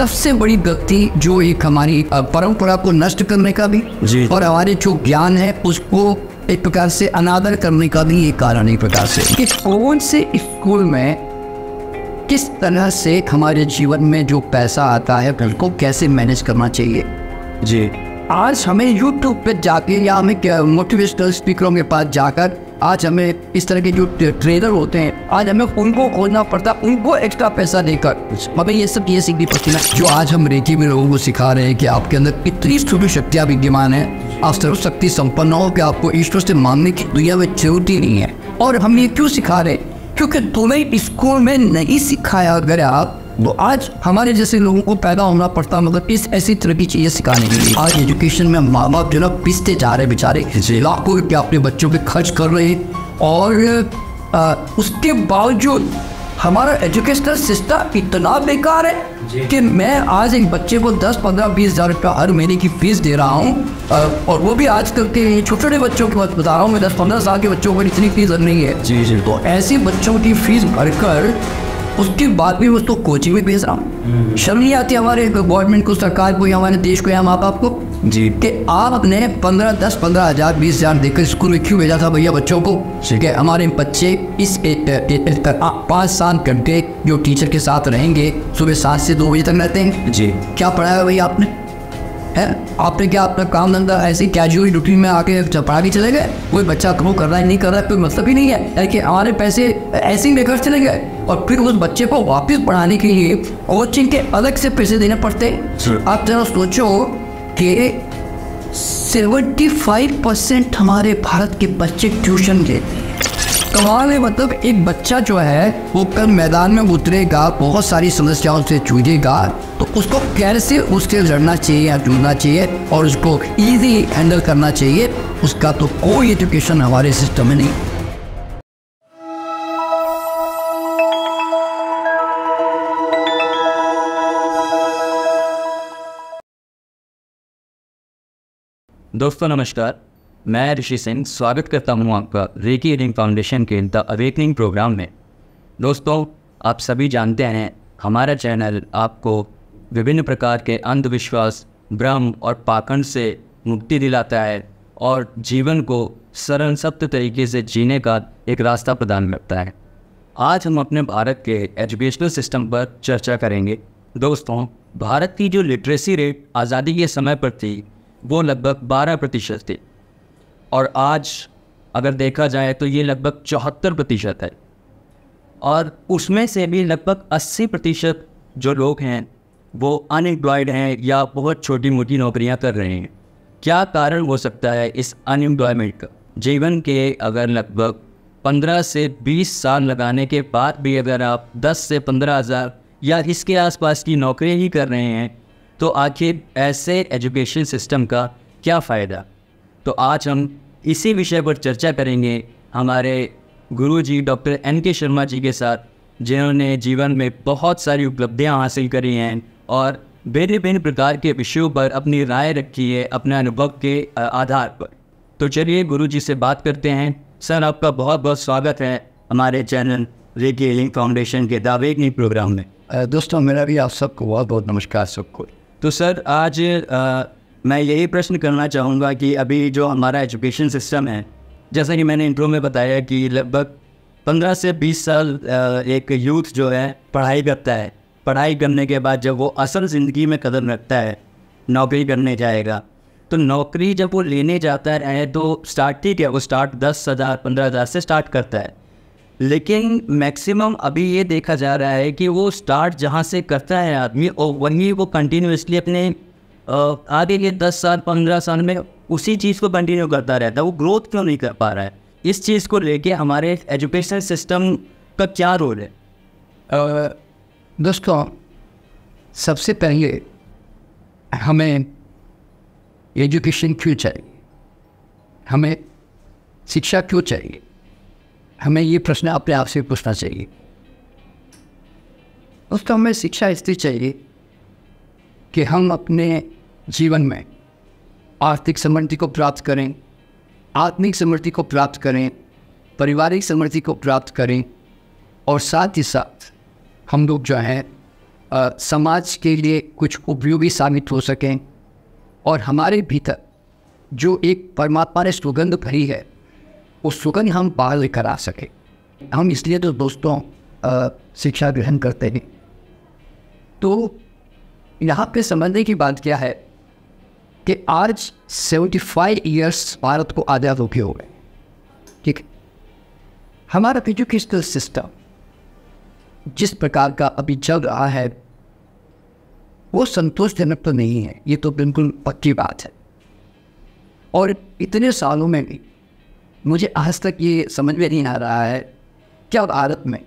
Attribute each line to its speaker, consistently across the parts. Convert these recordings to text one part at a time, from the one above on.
Speaker 1: सबसे बड़ी गलती जो एक हमारी परंपरा को नष्ट करने का भी जी और हमारे जो ज्ञान है उसको एक प्रकार से अनादर करने का भी एक कारण एक प्रकार से कि कौन से स्कूल में किस तरह से हमारे जीवन में जो पैसा आता है उनको कैसे मैनेज करना चाहिए जी आज हमें यूट्यूब पे जाके या हमें मोटिवेशनल स्पीकरों के पास जाकर आज हमें इस तरह के जो ट्रेनर होते हैं आज हमें उनको खोजना पड़ता उनको एक्स्ट्रा पैसा देकर हमें ये सब ये सीखनी पड़ती है जो आज हम रेखी में लोगों को सिखा रहे हैं कि आपके अंदर कितनी शुभ शक्तियाँ विद्यमान है आप सर्वशक्ति संपन्न हो कि आपको ईश्वर से मांगने की दुनिया में जरूरत नहीं है और हम ये क्यों सिखा रहे क्योंकि तुम्हें स्कूल में नहीं सिखाया अगर आप तो आज हमारे जैसे लोगों को पैदा होना पड़ता मतलब इस ऐसी तरह की चीजें सिखाने के लिए आज एजुकेशन में माँ बाप जो ना पिसते जा रहे बेचारे लाखों रुपया अपने बच्चों पे खर्च कर रहे हैं और आ, उसके बावजूद हमारा एजुकेशनल सिस्टम इतना बेकार है कि मैं आज एक बच्चे को 10, 15, 20 हज़ार रुपया हर महीने की फीस दे रहा हूँ और वो भी आजकल के छोटे छोटे बच्चों की बात बता रहा हूँ मैं दस पंद्रह साल के बच्चों को इतनी फीस नहीं है जी जी तो ऐसे बच्चों की फीस भरकर उसके बाद भी उसको कोचिंग में भेज रहा हूँ हम्म। शर्म नहीं आती हमारे गवर्नमेंट को सरकार को या हमारे देश को या माँ बाप को जी कि आपने पंद्रह दस पंद्रह हज़ार बीस हज़ार देकर स्कूल में क्यों भेजा था भैया बच्चों को ठीक है हमारे बच्चे इस पाँच साल घंटे जो टीचर के साथ रहेंगे सुबह सात से दो बजे तक रहते हैं जी क्या पढ़ाया भैया आपने है आपने क्या अपना काम धंधा ऐसे कैजुअल ड्यूटी में आके पढ़ा भी चले गए कोई बच्चा क्यों कर रहा है नहीं कर रहा है कोई मतलब ही नहीं है कि हमारे पैसे ऐसे ही बेकार चले गए और फिर उस बच्चे को वापस पढ़ाने के लिए कोचिंग के अलग से पैसे देने पड़ते आप जरा सोचो कि 75 परसेंट हमारे भारत के बच्चे ट्यूशन गए कमाल है मतलब एक बच्चा जो है वो कल मैदान में उतरेगा बहुत सारी समस्याओं से जूझेगा तो उसको कैसे उससे लड़ना चाहिए या जूझना चाहिए और उसको इजी हैंडल करना चाहिए उसका तो कोई एजुकेशन हमारे सिस्टम में नहीं
Speaker 2: दोस्तों नमस्कार मैं ऋषि सिंह स्वागत करता हूँ आपका रेकी रिंग फाउंडेशन के द अवेकनिंग प्रोग्राम में दोस्तों आप सभी जानते हैं हमारा चैनल आपको विभिन्न प्रकार के अंधविश्वास भ्रम और पाखंड से मुक्ति दिलाता है और जीवन को सरल सप्त तरीके से जीने का एक रास्ता प्रदान करता है आज हम अपने भारत के एजुकेशनल सिस्टम पर चर्चा करेंगे दोस्तों भारत की जो लिटरेसी रेट आज़ादी के समय पर थी वो लगभग 12 प्रतिशत थी और आज अगर देखा जाए तो ये लगभग चौहत्तर प्रतिशत है और उसमें से भी लगभग 80 प्रतिशत जो लोग हैं वो अनएम्प्लॉयड हैं या बहुत छोटी मोटी नौकरियां कर रहे हैं क्या कारण हो सकता है इस अनएम्प्लॉयमेंट का जीवन के अगर लगभग 15 से 20 साल लगाने के बाद भी अगर आप 10 से पंद्रह हज़ार या इसके आसपास की नौकरी ही कर रहे हैं तो आखिर ऐसे एजुकेशन सिस्टम का क्या फ़ायदा तो आज हम इसी विषय पर चर्चा करेंगे हमारे गुरु जी डॉक्टर एन के शर्मा जी के साथ जिन्होंने जीवन में बहुत सारी उपलब्धियां हासिल करी हैं और भिन्न भिन्न प्रकार के विषयों पर अपनी राय रखी है अपने अनुभव के आधार पर तो चलिए गुरु जी से बात करते हैं सर आपका बहुत बहुत स्वागत है हमारे चैनल रेडियो फाउंडेशन के दावेगनी प्रोग्राम में
Speaker 1: दोस्तों मेरा भी आप सबको बहुत बहुत नमस्कार सबको
Speaker 2: तो सर आज आ, मैं यही प्रश्न करना चाहूँगा कि अभी जो हमारा एजुकेशन सिस्टम है जैसा कि मैंने इंट्रो में बताया कि लगभग पंद्रह से बीस साल एक यूथ जो है पढ़ाई करता है पढ़ाई करने के बाद जब वो असल ज़िंदगी में कदम रखता है नौकरी करने जाएगा तो नौकरी जब वो लेने जाता है तो स्टार्ट ठीक है वो स्टार्ट दस हज़ार पंद्रह हज़ार से स्टार्ट करता है लेकिन मैक्सिमम अभी ये देखा जा रहा है कि वो स्टार्ट जहाँ से करता है आदमी और वहीं वो कंटिन्यूसली अपने आगे के दस साल पंद्रह साल में उसी चीज़ को कंटिन्यू करता रहता है वो ग्रोथ क्यों नहीं कर पा रहा है इस चीज़ को लेके हमारे एजुकेशन सिस्टम
Speaker 1: का क्या रोल है दोस्तों सबसे पहले हमें एजुकेशन क्यों चाहिए हमें शिक्षा क्यों चाहिए हमें ये प्रश्न अपने आप से पूछना चाहिए उसको हमें शिक्षा इसलिए चाहिए कि हम अपने जीवन में आर्थिक समृद्धि को प्राप्त करें आत्मिक समृद्धि को प्राप्त करें पारिवारिक समृद्धि को प्राप्त करें और साथ ही साथ हम लोग जो हैं समाज के लिए कुछ उपयोगी साबित हो सकें और हमारे भीतर जो एक परमात्मा ने सुगंध भरी है वो सुगंध हम पार करा सके हम इसलिए तो दोस्तों शिक्षा ग्रहण करते हैं तो यहाँ पे समझने की बात क्या है कि आज 75 फाइव ईयर्स भारत को आज़ाद होके हो गए ठीक हमारा एजुकेशनल सिस्टम जिस प्रकार का अभी चल रहा है वो संतोषजनक तो नहीं है ये तो बिल्कुल पक्की बात है और इतने सालों में भी मुझे आज तक ये समझ में नहीं आ रहा है क्या भारत में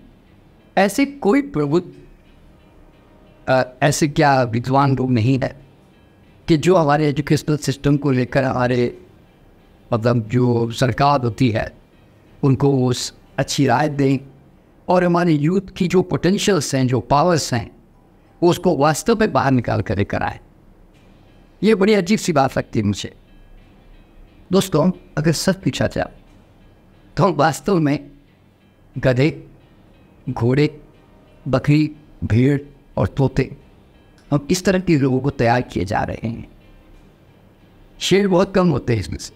Speaker 1: ऐसे कोई प्रबुद्ध ऐसे क्या विद्वान लोग नहीं है कि जो हमारे एजुकेशनल सिस्टम को लेकर हमारे मतलब जो सरकार होती है उनको उस अच्छी राय दें और हमारे यूथ की जो पोटेंशल्स हैं जो पावर्स हैं उसको वास्तव में बाहर निकाल कर लेकर आए ये बड़ी अजीब सी बात लगती है मुझे दोस्तों अगर सच पूछा जाए तो वास्तव में गधे घोड़े बकरी भेड़ और तोते हम इस तरह के लोगों को तैयार किए जा रहे हैं शेर बहुत कम होते हैं इसमें से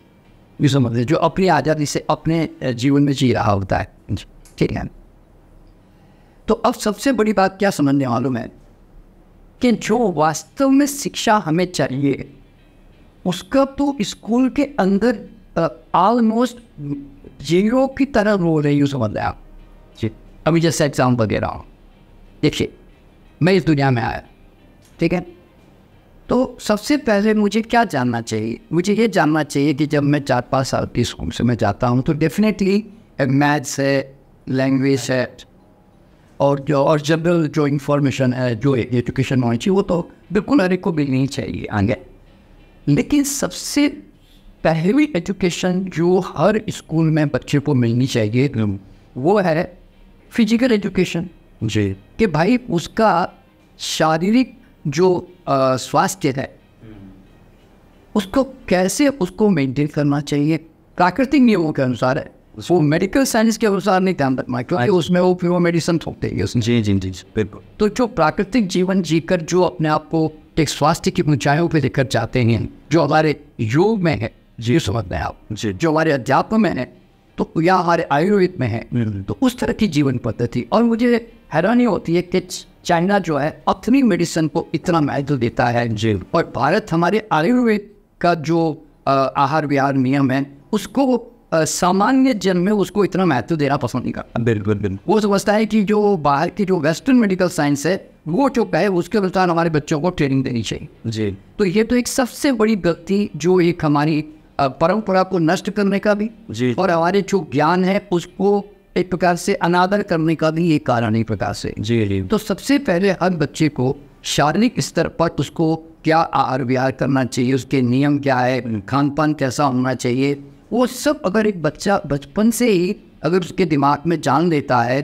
Speaker 1: ये समझते जो अपनी आज़ादी से अपने जीवन में जी रहा होता है ठीक है तो अब सबसे बड़ी बात क्या समझने वालों में कि जो वास्तव में शिक्षा हमें चाहिए उसका तो स्कूल के अंदर ऑलमोस्ट जीरो की तरह रो रही हूँ समझ रहे आप जी अभी जैसे एग्जाम्पल दे रहा हूँ देखिए मैं इस दुनिया में आया ठीक है तो सबसे पहले मुझे क्या जानना चाहिए मुझे ये जानना चाहिए कि जब मैं चार पाँच साल की स्कूल से मैं जाता हूँ तो डेफिनेटली मैथ्स है लैंग्वेज है और जो और जनरल जो इंफॉर्मेशन है जो एजुकेशन होनी चाहिए वो तो बिल्कुल हर एक को मिलनी चाहिए आगे लेकिन सबसे पहली एजुकेशन जो हर स्कूल में बच्चे को मिलनी चाहिए वो है फिजिकल एजुकेशन जी कि भाई उसका शारीरिक जो स्वास्थ्य है उसको कैसे उसको मेंटेन करना चाहिए प्राकृतिक नियमों के अनुसार है वो मेडिकल साइंस के अनुसार नहीं ध्यान रखना क्योंकि उसमें वो वो मेडिसिन थोकते हैं जी जी जी बिल्कुल तो जो प्राकृतिक जीवन जीकर जो अपने आप को एक स्वास्थ्य की ऊंचाइयों पर लेकर जाते हैं जो हमारे योग में है जी समझते हैं आप जी जो हमारे अध्यात्म में है तो या हमारे आयुर्वेद में है तो उस तरह की जीवन पद्धति और मुझे हैरानी होती है कि चाइना जो है अपनी मेडिसिन को इतना महत्व देता है जी और भारत हमारे आयुर्वेद का जो आहार विहार नियम है उसको सामान्य जन में उसको इतना महत्व देना पसंद नहीं करता बिल्कुल बिल्कुल वो समझता है कि जो बाहर की जो वेस्टर्न मेडिकल साइंस है वो जो है उसके अनुसार हमारे बच्चों को ट्रेनिंग देनी चाहिए जी तो ये तो एक सबसे बड़ी गलती जो एक हमारी परंपरा को नष्ट करने का भी जी और हमारे जो ज्ञान है उसको एक प्रकार से अनादर करने का भी एक कारण है प्रकार से जी जी तो सबसे पहले हर बच्चे को शारीरिक स्तर पर उसको क्या आहार विहार करना चाहिए उसके नियम क्या है खान पान कैसा होना चाहिए वो सब अगर एक बच्चा बचपन से ही अगर उसके दिमाग में जान लेता है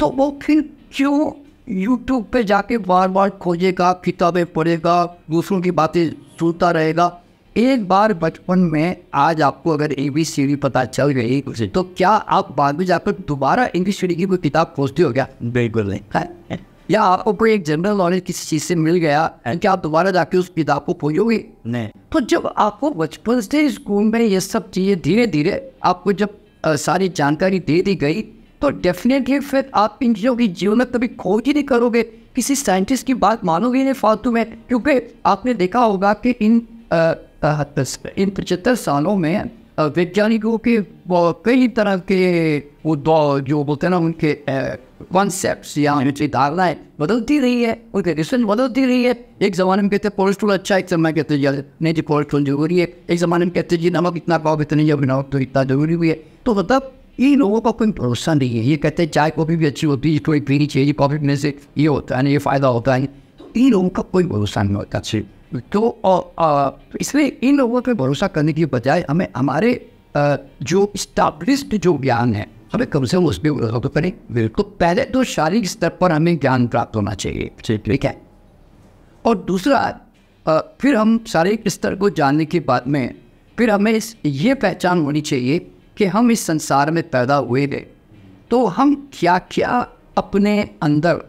Speaker 1: तो वो फिर क्यों यूट्यूब पे जाके बार बार खोजेगा किताबें पढ़ेगा दूसरों की बातें सुनता रहेगा एक बार बचपन में आज आपको अगर ए बी सी डी पता चल गई तो क्या आप बाद में जाकर दोबारा इंग्लिश रीडिंग की कोई किताब खोजते हो क्या बिल्कुल नहीं हाँ। या आपको कोई एक जनरल नॉलेज किसी चीज से मिल गया हाँ। क्या आप दोबारा जाके उस किताब को खोजोगे नहीं तो जब आपको बचपन से स्कूल में ये सब चीज़ें धीरे धीरे आपको जब सारी जानकारी दे दी गई तो डेफिनेटली फिर आप इन चीज़ों की जीवन में कभी खोज ही नहीं करोगे किसी साइंटिस्ट की बात मानोगे नहीं फालतू में क्योंकि आपने देखा होगा कि इन तहतस तो इन पचहत्तर सालों में वैज्ञानिकों के कई तरह के वो जो बोलते हैं ना उनके कॉन्सेप्ट या उनकी धारणाएं बदलती रही है उनके रिसर्च बदलती रही है एक ज़माने में कहते हैं कोलेस्ट्रोल अच्छा एक समय कहते जी नहीं जी कोलेस्ट्रोल जरूरी है एक ज़माने में कहते जी नमक इतना पाओ इतने जब नमक तो इतना जरूरी हुई है तो मतलब इन लोगों का कोई भरोसा नहीं है ये कहते हैं चाय कॉफ़ी भी अच्छी होती है थोड़ी पीनी चाहिए कॉफ़ी पीने से ये होता है ना ये फ़ायदा होता है तो इन लोगों का कोई भरोसा नहीं होता अच्छा। तो इसलिए इन लोगों पर भरोसा करने की बजाय हमें हमारे जो स्टाब्लिस्ड जो ज्ञान है हमें कम से कम उस पर भरोसा तो करें बिल्कुल पहले तो शारीरिक स्तर पर हमें ज्ञान प्राप्त होना चाहिए ठीक है और दूसरा फिर हम शारीरिक स्तर को जानने के बाद में फिर हमें ये पहचान होनी चाहिए कि हम इस संसार में पैदा हुए गए तो हम क्या क्या अपने अंदर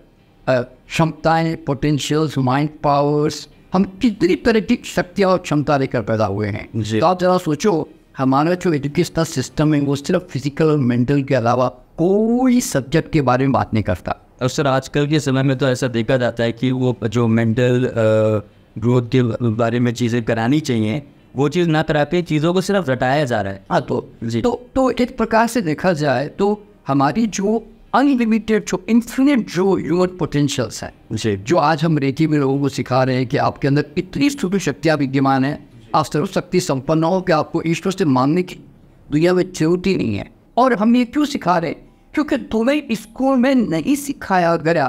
Speaker 1: क्षमताएं पोटेंशियल्स माइंड पावर्स हम कितनी तरह की शक्तियाँ और क्षमता लेकर पैदा हुए हैं तो आप जरा सोचो हमारा जो एजुकेशनल सिस्टम है वो सिर्फ फिजिकल और मेंटल के अलावा कोई सब्जेक्ट के बारे में बात नहीं करता
Speaker 2: और सर आजकल के समय में तो ऐसा देखा जाता है कि वो जो मेंटल ग्रोथ के बारे में चीज़ें करानी चाहिए वो चीज़ ना करा के चीज़ों को सिर्फ रटाया जा रहा है
Speaker 1: हाँ तो जी तो, तो एक प्रकार से देखा जाए तो हमारी जो अनलिमिटेड जो इन्फिनिट जो ह्यूमन पोटेंशियल्स हैं उसे जो आज हम रेखी में लोगों को सिखा रहे हैं कि आपके अंदर इतनी सुपर शक्तियाँ विद्यमान हैं आप सर्वशक्ति संपन्न हो कि आपको ईश्वर से मानने की दुनिया में जरूरत नहीं है और हम ये क्यों सिखा रहे हैं क्योंकि तुम्हें स्कूल में नहीं सिखाया गया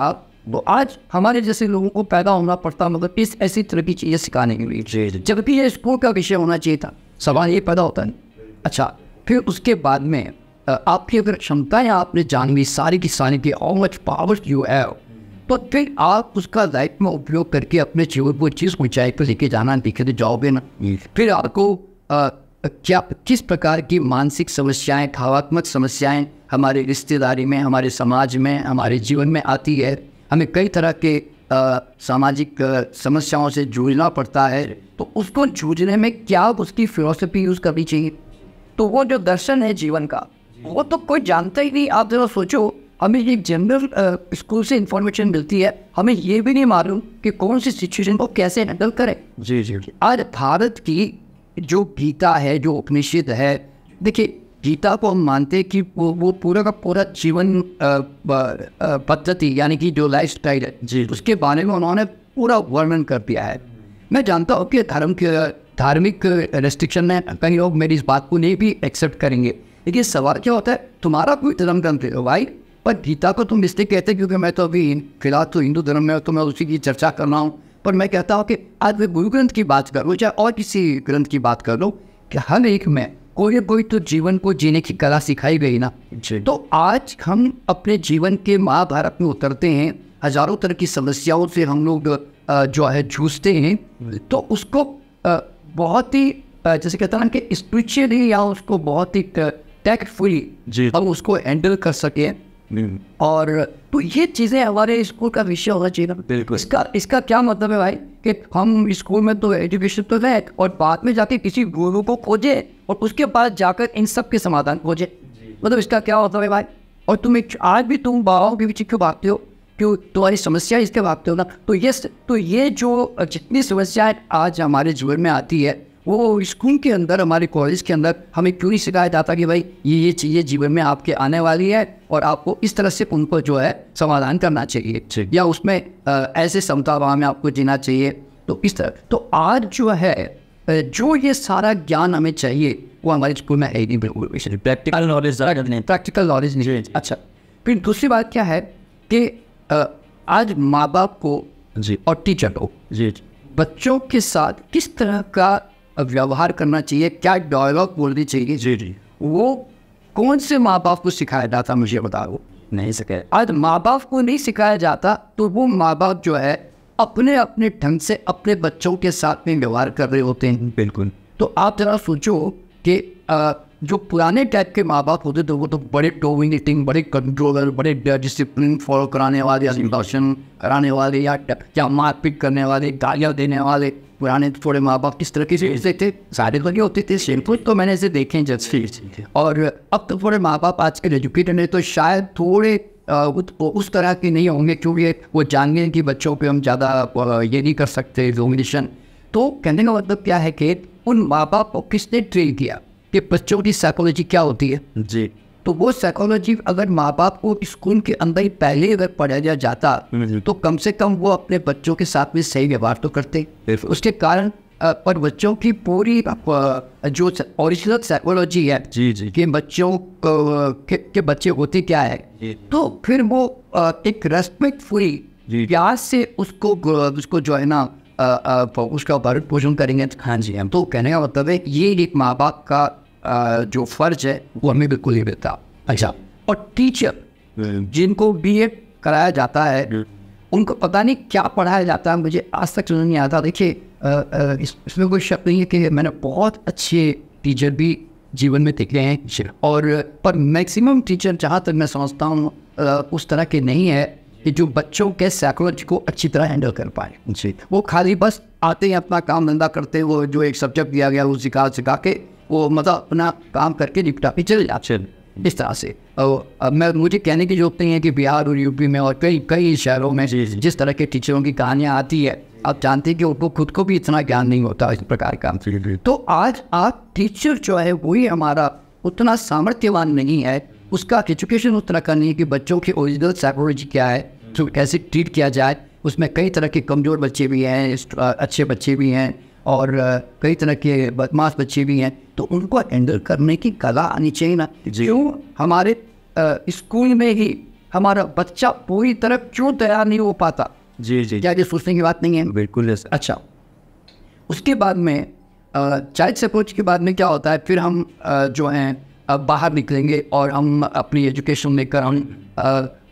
Speaker 1: तो आज हमारे जैसे लोगों को पैदा होना पड़ता मतलब इस ऐसी तरह की चीज़ें सिखाने के लिए जबकि ये स्कूल का विषय होना चाहिए था सवाल ये पैदा होता है अच्छा फिर उसके बाद में आपकी अगर है आपने जान ली सारी की सारी की how much power you have तो फिर आप उसका लाइफ में उपयोग करके अपने जीवन को चीज ऊंचाई पर लेके जाना दिखे तो जाओगे ना फिर आपको आ, क्या किस प्रकार की मानसिक समस्याएं भावात्मक समस्याएं हमारे रिश्तेदारी में हमारे समाज में हमारे जीवन में आती है हमें कई तरह के सामाजिक समस्याओं से जूझना पड़ता है तो उसको जूझने में क्या उसकी फिलोसफी यूज़ करनी चाहिए तो वो जो दर्शन है जीवन का वो तो कोई जानता ही नहीं आप जरा सोचो हमें एक जनरल स्कूल से इंफॉर्मेशन मिलती है हमें ये भी नहीं मालूम कि कौन सी सिचुएशन को कैसे हैंडल करें जी जी आज भारत की जो गीता है जो उपनिषद है देखिए गीता को हम मानते हैं कि वो वो पूरा का पूरा जीवन पद्धति यानी कि जो लाइफ स्टाइल है जी उसके बारे में उन्होंने पूरा वर्णन कर दिया है मैं जानता हूँ कि धर्म के धार्मिक रेस्ट्रिक्शन में कई लोग मेरी इस बात को नहीं भी एक्सेप्ट करेंगे लेकिन सवाल क्या होता है तुम्हारा कोई धर्म ग्रंथ ले भाई पर गीता को तुम इसलिए कहते क्योंकि मैं तो अभी फिलहाल तो हिंदू धर्म में तो मैं उसी की चर्चा कर रहा हूँ पर मैं कहता हूँ कि आज मैं गुरु ग्रंथ की बात कर लूँ चाहे और किसी ग्रंथ की बात कर लो कि हर एक में कोई ना कोई तो जीवन को जीने की कला सिखाई गई ना तो आज हम अपने जीवन के महाभारत में उतरते हैं हजारों तरह की समस्याओं से हम लोग जो है जूझते हैं तो उसको बहुत ही जैसे कहते हैं ना कि स्पिरिचुअली या उसको बहुत ही जी हम उसको हैंडल कर सकें और तो ये चीज़ें हमारे स्कूल का विषय होना चाहिए बिल्कुल इसका इसका क्या मतलब है भाई कि हम स्कूल में तो एजुकेशन तो है और बाद में जाके किसी गुरु को खोजे और उसके बाद जाकर इन सब के समाधान खोजे मतलब इसका क्या मतलब है भाई और तुम एक आज भी तुम बाबाओं के पीछे क्यों भागते हो क्यों तुम्हारी समस्या इसके भागते हो ना तो ये तो ये जो जितनी समस्याएं आज हमारे जीवन में आती है वो स्कूल के अंदर हमारे कॉलेज के अंदर हमें क्यों नहीं सिखाया जाता कि भाई ये ये चीज़ें जीवन में आपके आने वाली है और आपको इस तरह से उनको जो है समाधान करना चाहिए या उसमें ऐसे समता भाव में आपको जीना चाहिए तो इस तरह तो आज जो है जो ये सारा ज्ञान हमें चाहिए वो हमारे स्कूल में है नहीं प्रैक्टिकल नॉलेज प्रैक्टिकल नॉलेज नहीं अच्छा फिर दूसरी बात क्या है कि आज माँ बाप को जी और टीचर को जी बच्चों के साथ किस तरह का व्यवहार करना चाहिए क्या डायलॉग बोलनी चाहिए जी जी वो कौन से माँ बाप को सिखाया जाता मुझे बताओ नहीं सिखाया आज माँ बाप को नहीं सिखाया जाता तो वो माँ बाप जो है अपने अपने ढंग से अपने बच्चों के साथ में व्यवहार कर रहे होते हैं बिल्कुल तो आप जरा सोचो कि जो पुराने टाइप के माँ बाप होते थे वो तो बड़े डोमिनेटिंग बड़े कंट्रोलर बड़े डिसिप्लिन फॉलो कराने वाले या कराने वाले या या मारपीट करने वाले गालियाँ देने वाले पुराने थोड़े माँ बाप किस तरीके से भेजते थे सारे लगे तो होते थे सिंपल तो मैंने इसे देखे जस्ट और अब तो थोड़े माँ बाप आजकल एजुकेटेड हैं तो शायद थोड़े उस तरह के नहीं होंगे क्योंकि वो जानेंगे कि बच्चों पे हम ज़्यादा ये नहीं कर सकते डोमिनेशन तो कहने का मतलब क्या है कि उन माँ बाप को किसने ट्रेन किया कि बच्चों की साइकोलॉजी क्या होती है जी तो वो साइकोलॉजी अगर माँ बाप को स्कूल के अंदर ही पहले अगर पढ़ाया जाता हम्म। तो कम से कम वो अपने बच्चों के साथ में सही व्यवहार तो करते उसके कारण पर बच्चों की पूरी जो ओरिजिनल साइकोलॉजी है जी जी कि बच्चों के, के बच्चे होते क्या है तो फिर वो एक रेस्पेक्ट फ्री प्यार से उसको उसको जो है ना आ, आ, उसका भरण पोषण करेंगे हाँ जी हम हाँ। तो कहने का मतलब है ये एक माँ बाप का जो फर्ज है वो हमें बिल्कुल नहीं मिलता अच्छा और टीचर हम्म। जिनको बी कराया जाता है हम्म। उनको पता नहीं क्या पढ़ाया जाता है मुझे आज तक समझ नहीं आता देखिए इस, इसमें कोई शक नहीं है कि मैंने बहुत अच्छे टीचर भी जीवन में देखे हैं और पर मैक्सिमम टीचर जहाँ तक मैं समझता हूँ उस तरह के नहीं है कि जो बच्चों के साइकोलॉजी को अच्छी तरह हैंडल कर पाए जी वो खाली बस आते ही अपना काम धंधा करते वो जो एक सब्जेक्ट दिया गया वो सिखा सिखा के वो मतलब अपना काम करके निपटा के चले जाते इस तरह से और मैं मुझे कहने की जरूरत नहीं है कि बिहार और यूपी में और कई कई शहरों में जिस तरह के टीचरों की कहानियाँ आती है आप जानते हैं कि उनको खुद को भी इतना ज्ञान नहीं होता इस प्रकार का तो आज आप टीचर जो है वही हमारा उतना सामर्थ्यवान नहीं है उसका एजुकेशन उतना का नहीं है कि बच्चों की ओरिजिनल साइकोलॉजी क्या है तो कैसे ट्रीट किया जाए उसमें कई तरह के कमज़ोर बच्चे भी हैं अच्छे बच्चे भी हैं और कई तरह के बदमाश बच्चे भी हैं तो उनको हैंडल करने की कला आनी चाहिए ना क्यों हमारे स्कूल में ही हमारा बच्चा पूरी तरह क्यों तैयार नहीं हो पाता जी जी क्या ये सोचने की बात नहीं है बिल्कुल अच्छा उसके बाद में चाइल्ड सपोर्ट के बाद में क्या होता है फिर हम जो हैं बाहर निकलेंगे और हम अपनी एजुकेशन लेकर हम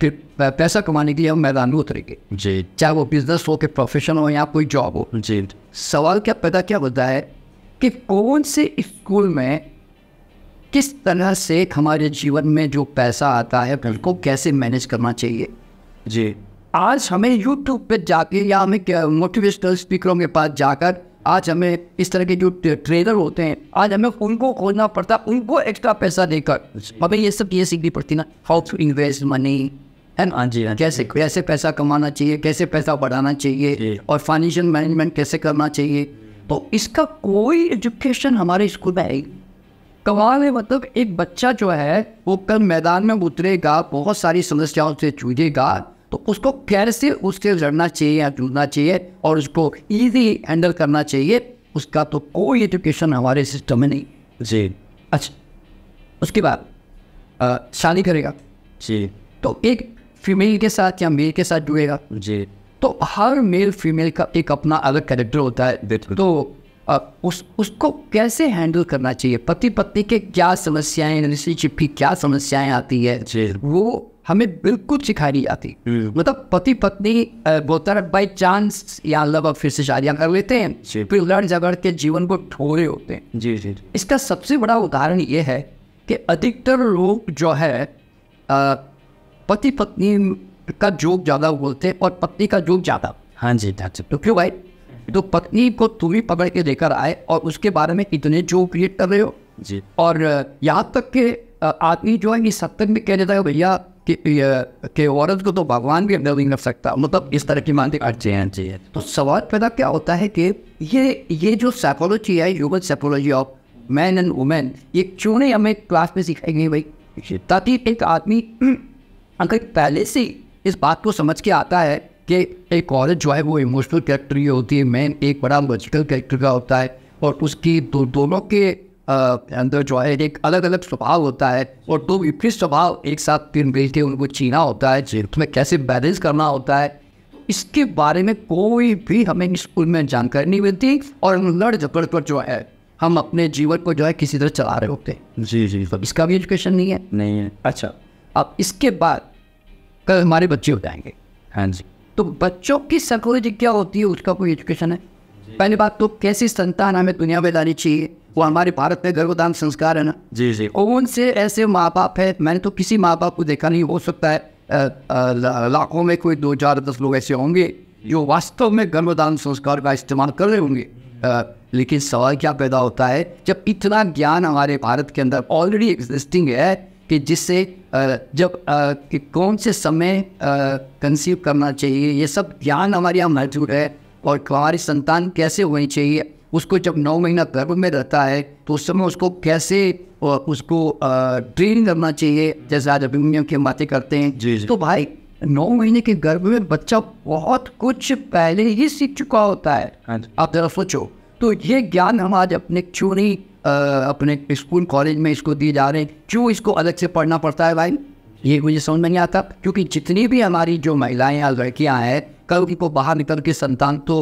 Speaker 1: फिर पैसा कमाने के लिए हम मैदान में उतरेंगे जी चाहे वो बिजनेस हो के प्रोफेशन हो या कोई जॉब हो जी सवाल क्या पैदा क्या होता है कि कौन से स्कूल में किस तरह से हमारे जीवन में जो पैसा आता है उसको कैसे मैनेज करना चाहिए जी आज हमें यूट्यूब पे जाके या हमें मोटिवेशनल स्पीकरों के पास जाकर आज हमें इस तरह के जो ट्रेनर होते हैं आज हमें उनको खोजना पड़ता है उनको एक्स्ट्रा पैसा देकर हमें ये सब ये सीखनी पड़ती ना हाउ टू इन्वेस्ट मनी है ना हाँ हाँ जी कैसे कैसे पैसा कमाना चाहिए कैसे पैसा बढ़ाना चाहिए और फाइनेंशियल मैनेजमेंट कैसे करना चाहिए तो इसका कोई एजुकेशन हमारे स्कूल में है कमाल है मतलब एक बच्चा जो है वो कल मैदान में उतरेगा बहुत सारी समस्याओं से जूझेगा तो उसको कैसे उससे लड़ना चाहिए या जूझना चाहिए और उसको ईजी हैंडल करना चाहिए उसका तो कोई एजुकेशन हमारे सिस्टम में नहीं जी अच्छा उसके बाद शादी करेगा जी तो एक फीमेल के साथ या मेल के साथ जुड़ेगा जी तो हर मेल फीमेल का एक अपना अलग कैरेक्टर होता है तो आ, उस उसको कैसे हैंडल करना चाहिए पति पत्नी के क्या समस्याएं रिलेशनशिप की क्या समस्याएं आती है वो हमें बिल्कुल सिखाई जाती मतलब पति पत्नी बोलता है बाई चांस या लव फिर से शादियाँ कर लेते हैं फिर लड़ झगड़ के जीवन को ठोरे होते हैं जी जी इसका सबसे बड़ा उदाहरण ये है कि अधिकतर लोग जो है आ, पति पत्नी का जोक ज़्यादा बोलते और पत्नी का जोक ज़्यादा हाँ जी तो क्यों भाई तो पत्नी को तुम ही पकड़ के लेकर आए और उसके बारे में इतने जो क्रिएट कर रहे हो जी और यहाँ तक के आदमी जो है ये सत्य में कह देता है भैया कि के औरत को तो भगवान भी अंदर नहीं रख सकता मतलब इस तरह की मानते अच्छे हैं जी तो सवाल पैदा क्या होता है कि ये ये जो साइकोलॉजी है human psychology of man and women ये क्यों नहीं हमें क्लास में सिखाई गई भाई ताकि एक आदमी अगर पहले से इस बात को समझ के आता है कि एक औरत जो है वो इमोशनल कैरेक्टर ही होती है मैन एक बड़ा लॉजिकल कैरेक्टर का होता है और उसकी दो दोनों के अंदर जो है एक अलग अलग स्वभाव होता है और दो विपरीत स्वभाव एक साथ तीन मिल के उनको चीना होता है उसमें कैसे बैलेंस करना होता है इसके बारे में कोई भी हमें स्कूल में जानकारी नहीं मिलती और लड़ झगड़ पर जो है हम अपने जीवन को जो है किसी तरह चला रहे होते हैं जी जी इसका भी एजुकेशन नहीं है नहीं है अच्छा अब इसके बाद कल हमारे बच्चे हो जाएंगे हाँ जी तो बच्चों की साइकोलॉजी क्या होती है उसका कोई एजुकेशन है पहली बात तो कैसी संतान हमें दुनिया में लानी चाहिए वो हमारे भारत में गर्भदान संस्कार है ना जी जी उनसे ऐसे माँ बाप है मैंने तो किसी माँ बाप को देखा नहीं हो सकता है लाखों में कोई दो चार दस लोग ऐसे होंगे जो वास्तव में गर्भदान संस्कार का इस्तेमाल कर रहे होंगे लेकिन सवाल क्या पैदा होता है जब इतना ज्ञान हमारे भारत के अंदर ऑलरेडी एग्जिस्टिंग है कि जिससे जब कि कौन से समय कंसीव करना चाहिए ये सब ज्ञान हमारे यहाँ मौजूद है और हमारी संतान कैसे होनी चाहिए उसको जब नौ महीना गर्भ में रहता है तो उस समय उसको कैसे उसको ट्रेन करना चाहिए जैसे आज अभिमियों की बातें करते हैं जी जी। तो भाई नौ महीने के गर्भ में बच्चा बहुत कुछ पहले ही सीख चुका होता है हाँ आप जरा सोचो तो ये ज्ञान हम आज अपने क्यों नहीं अपने स्कूल कॉलेज में इसको दिए जा रहे हैं क्यों इसको अलग से पढ़ना पड़ता है भाई ये मुझे समझ में नहीं आता क्योंकि जितनी भी हमारी जो महिलाएं या लड़कियाँ हैं कल उनको बाहर निकल के संतान तो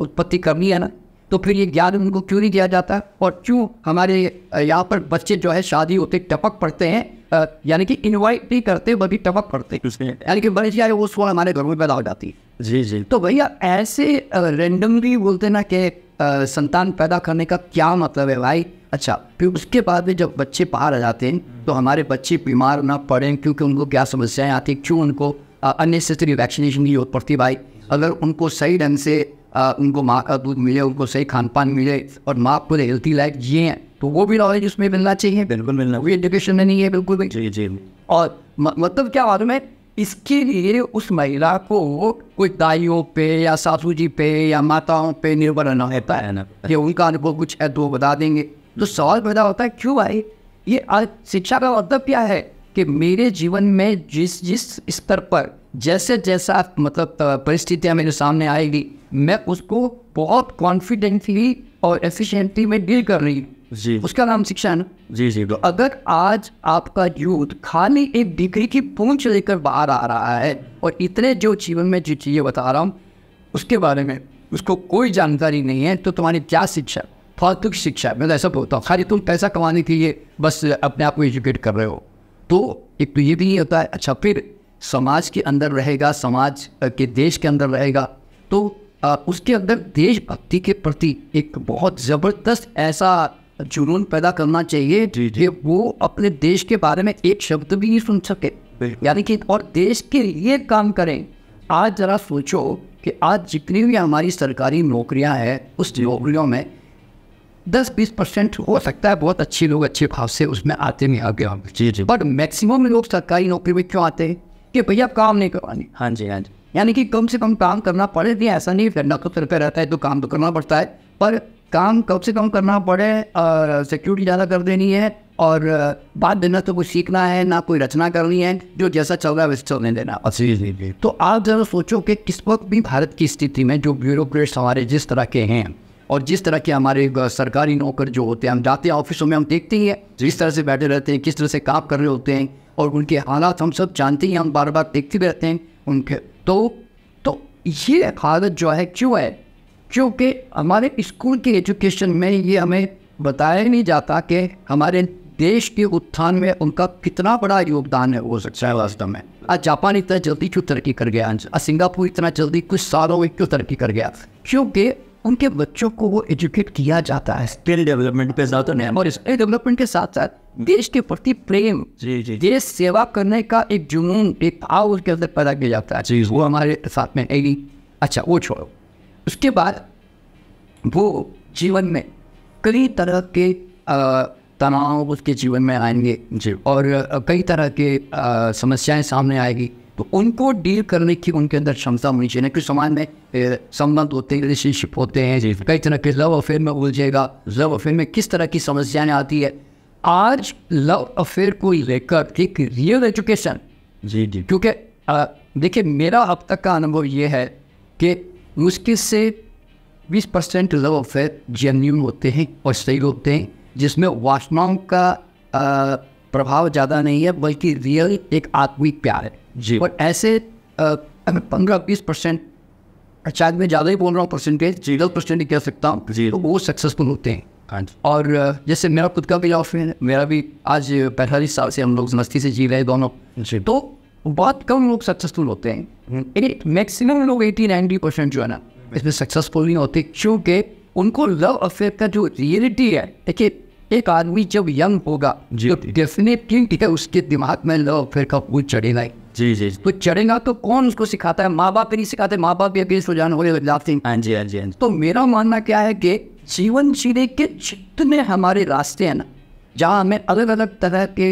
Speaker 1: उत्पत्ति करनी है ना तो फिर ये ज्ञान उनको क्यों नहीं दिया जाता और क्यों हमारे यहाँ पर बच्चे जो है शादी होते टपक पड़ते हैं यानी कि इन्वाइट नहीं करते बल्कि टपक पड़ते यानी कि बड़ी वो सुबह हमारे घर में पैदा हो जाती है जी जी तो भैया ऐसे रेंडमली बोलते ना कि संतान पैदा करने का क्या मतलब है भाई अच्छा फिर उसके बाद में जब बच्चे बाहर आ जाते हैं तो हमारे बच्चे बीमार ना पड़े क्योंकि उनको क्या समस्याएं आती क्यों उनको अननेसेसरी वैक्सीनेशन की जरूरत पड़ती भाई अगर उनको सही ढंग से आ, उनको माँ का दूध मिले उनको सही खान पान मिले और माँ खुद हेल्थी लाइफ जिए तो वो भी नॉलेज उसमें मिलना चाहिए बिल्कुल मिलना वो एजुकेशन में नहीं है बिल्कुल भी जी जी और म, मतलब क्या मालूम है इसके लिए उस महिला को कोई दाइयों पे या सासू जी पे या माताओं पे निर्भर रहना होता है ना कि उनका अनुभव कुछ है तो बता देंगे तो सवाल पैदा होता है क्यों भाई ये आज शिक्षा का मतलब क्या है कि मेरे जीवन में जिस जिस स्तर पर जैसे जैसा मतलब परिस्थितियाँ मेरे सामने आएगी मैं उसको बहुत कॉन्फिडेंटली और एफिशिएंटली में डील कर रही हूँ जी उसका नाम शिक्षा है ना जी जी तो अगर आज आपका यूथ खाली एक डिग्री की पूंछ लेकर बाहर आ रहा है और इतने जो जीवन में जो चीज़ें बता रहा हूँ उसके बारे में उसको कोई जानकारी नहीं है तो तुम्हारी क्या शिक्षा फालतू की शिक्षा मैं तो ऐसा बोलता हूँ खाली तुम पैसा कमाने के लिए बस अपने आप को एजुकेट कर रहे हो तो एक तो ये भी नहीं होता है अच्छा फिर समाज के अंदर रहेगा समाज के देश के अंदर रहेगा तो आ, उसके अंदर देशभक्ति के प्रति एक बहुत ज़बरदस्त ऐसा जुनून पैदा करना चाहिए जी वो अपने देश के बारे में एक शब्द भी नहीं सुन सके यानी कि और देश के लिए काम करें आज ज़रा सोचो कि आज जितनी भी हमारी सरकारी नौकरियां हैं उस नौकरियों में दस बीस परसेंट हो सकता है बहुत अच्छे लोग अच्छे भाव से उसमें आते नहीं आगे हम जी जी बट मैक्सिमम लोग सरकारी नौकरी में क्यों आते हैं कि भैया काम नहीं करवानी हाँ जी हाँ जी यानी कि कम से कम काम करना पड़े नहीं ऐसा नहीं फिर नकद सिर रहता है तो काम तो करना पड़ता है पर काम कम से कम करना पड़े सिक्योरिटी ज़्यादा कर देनी है और बात देना तो कुछ सीखना है ना कोई रचना करनी है जो जैसा चल रहा है वैसे चलने देना जी जी जी तो आप जरा सोचो कि किस वक्त भी भारत की स्थिति में जो ब्यूरोक्रेट्स हमारे जिस तरह के हैं और जिस तरह के हमारे सरकारी नौकर जो होते हैं हम जाते हैं ऑफिसों में हम देखते ही हैं जिस तरह से बैठे रहते हैं किस तरह से काम कर रहे होते हैं और उनके हालात हम सब जानते ही हम बार बार देखते भी रहते हैं उनके तो तो ये हालत जो है क्यों है क्योंकि हमारे स्कूल के एजुकेशन में ये हमें बताया नहीं जाता कि हमारे देश के उत्थान में उनका कितना बड़ा योगदान है हो सकता है वास्तव में आज जापान इतना जल्दी क्यों तरक्की कर गया आज सिंगापुर इतना जल्दी कुछ सालों में क्यों तरक्की कर गया क्योंकि उनके बच्चों को वो एजुकेट किया जाता है स्किल डेवलपमेंट पे ज्यादा नहीं और स्किल डेवलपमेंट के साथ साथ हम्म। देश के प्रति प्रेम जी जी देश सेवा करने का एक जुनून एक भाव उसके अंदर पैदा किया जाता है जी वो हमारे साथ में आएगी अच्छा वो छोड़ो उसके बाद वो जीवन में कई तरह के तनाव उसके जीवन में आएंगे जी और कई तरह के समस्याएं सामने आएगी तो उनको डील करने की उनके अंदर क्षमता होनी चाहिए क्योंकि समाज में संबंध होते हैं रिलेशनशिप होते हैं कई तरह के लव अफेयर में उलझेगा लव अफेयर में किस तरह की समस्याएं आती है आज लव अफेयर को लेकर एक रियल एजुकेशन जी जी क्योंकि देखिए मेरा अब तक का अनुभव ये है कि मुश्किल से 20 परसेंट लव अफेयर जेन्यून होते हैं और सही होते हैं जिसमें वासनाओं का प्रभाव ज़्यादा नहीं है बल्कि रियल एक आत्मिक प्यार है जी और ऐसे पंद्रह बीस परसेंट शायद मैं ज़्यादा ही बोल रहा हूँ परसेंटेज जीरो परसेंट ही कह सकता हूँ तो वो सक्सेसफुल होते हैं हाँ और जैसे मेरा खुद का भी ऑफ है मेरा भी आज पैंतालीस साल से हम लोग मस्ती से जी रहे दोनों तो बहुत कम लोग सक्सेसफुल होते हैं मैक्सिमम लोग एटी नाइन्टी परसेंट जो है ना इसमें सक्सेसफुल नहीं होते क्योंकि उनको लव अफेयर का जो रियलिटी है देखिए एक आदमी जब यंग होगा जो तो डेफिनेटली है उसके दिमाग में लो फिर कब कुछ चढ़ेगा जी जी तो चढ़ेगा तो कौन उसको सिखाता है माँ बाप भी नहीं सिखाते माँ बाप भी अगेंस्ट हो जाना हो जाते हैं जी हाँ जी तो मेरा मानना क्या है कि जीवन जीने के जितने हमारे रास्ते हैं ना जहाँ हमें अलग अलग तरह के